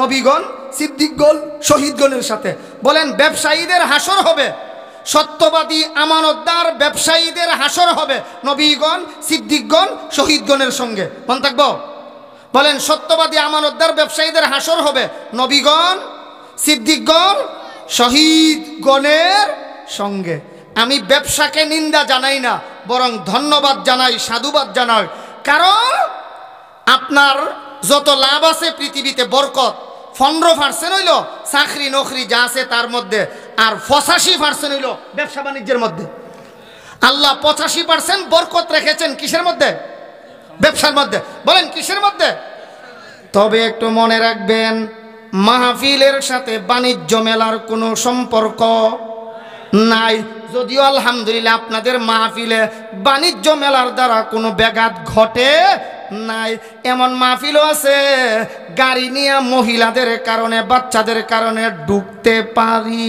নবীগণ সিদ্দিকগণ শহীদগণের সাথে বলেন ব্যবসায়ীদের হাসর হবে সত্যবাদী আমানতদার ব্যবসায়ীদের হাসর হবে নবীগণ সিদ্দিকগণ শহীদগণের সঙ্গে মনে থাকবো বলেন সত্যবাদী আমানতদার ব্যবসায়ীদের হাসর হবে নবীগণ সিদ্দিকগণ শহীদগণের সঙ্গে আমি ব্যবসাকে নিন্দা জানাই না বরং ধন্যবাদ জানাই সাধুবাদ জানাই কারণ আপনার যত লাভ আছে পৃথিবীতে বরকত পনেরো পার্সেন্ট হইল চাকরি নকরি যা আছে তার মধ্যে আর পঁচাশি পার্সেন্ট হইল ব্যবসা বাণিজ্যের মধ্যে আল্লাহ পঁচাশি পার্সেন্ট বরকত রেখেছেন কিসের মধ্যে ব্যবসার মধ্যে বলেন কিসের মধ্যে তবে একটু মনে রাখবেন মাহফিলের সাথে বাণিজ্য মেলার কোনো সম্পর্ক নাই যদিও আলহামদুলিল্লাহ আপনাদের মাহফিলে বাণিজ্য মেলার দ্বারা কোনো ব্যাঘাত ঘটে নাই এমন মাহফিল আছে গাড়ি নিয়ে মহিলাদের কারণে বাচ্চাদের কারণে ঢুকতে পারি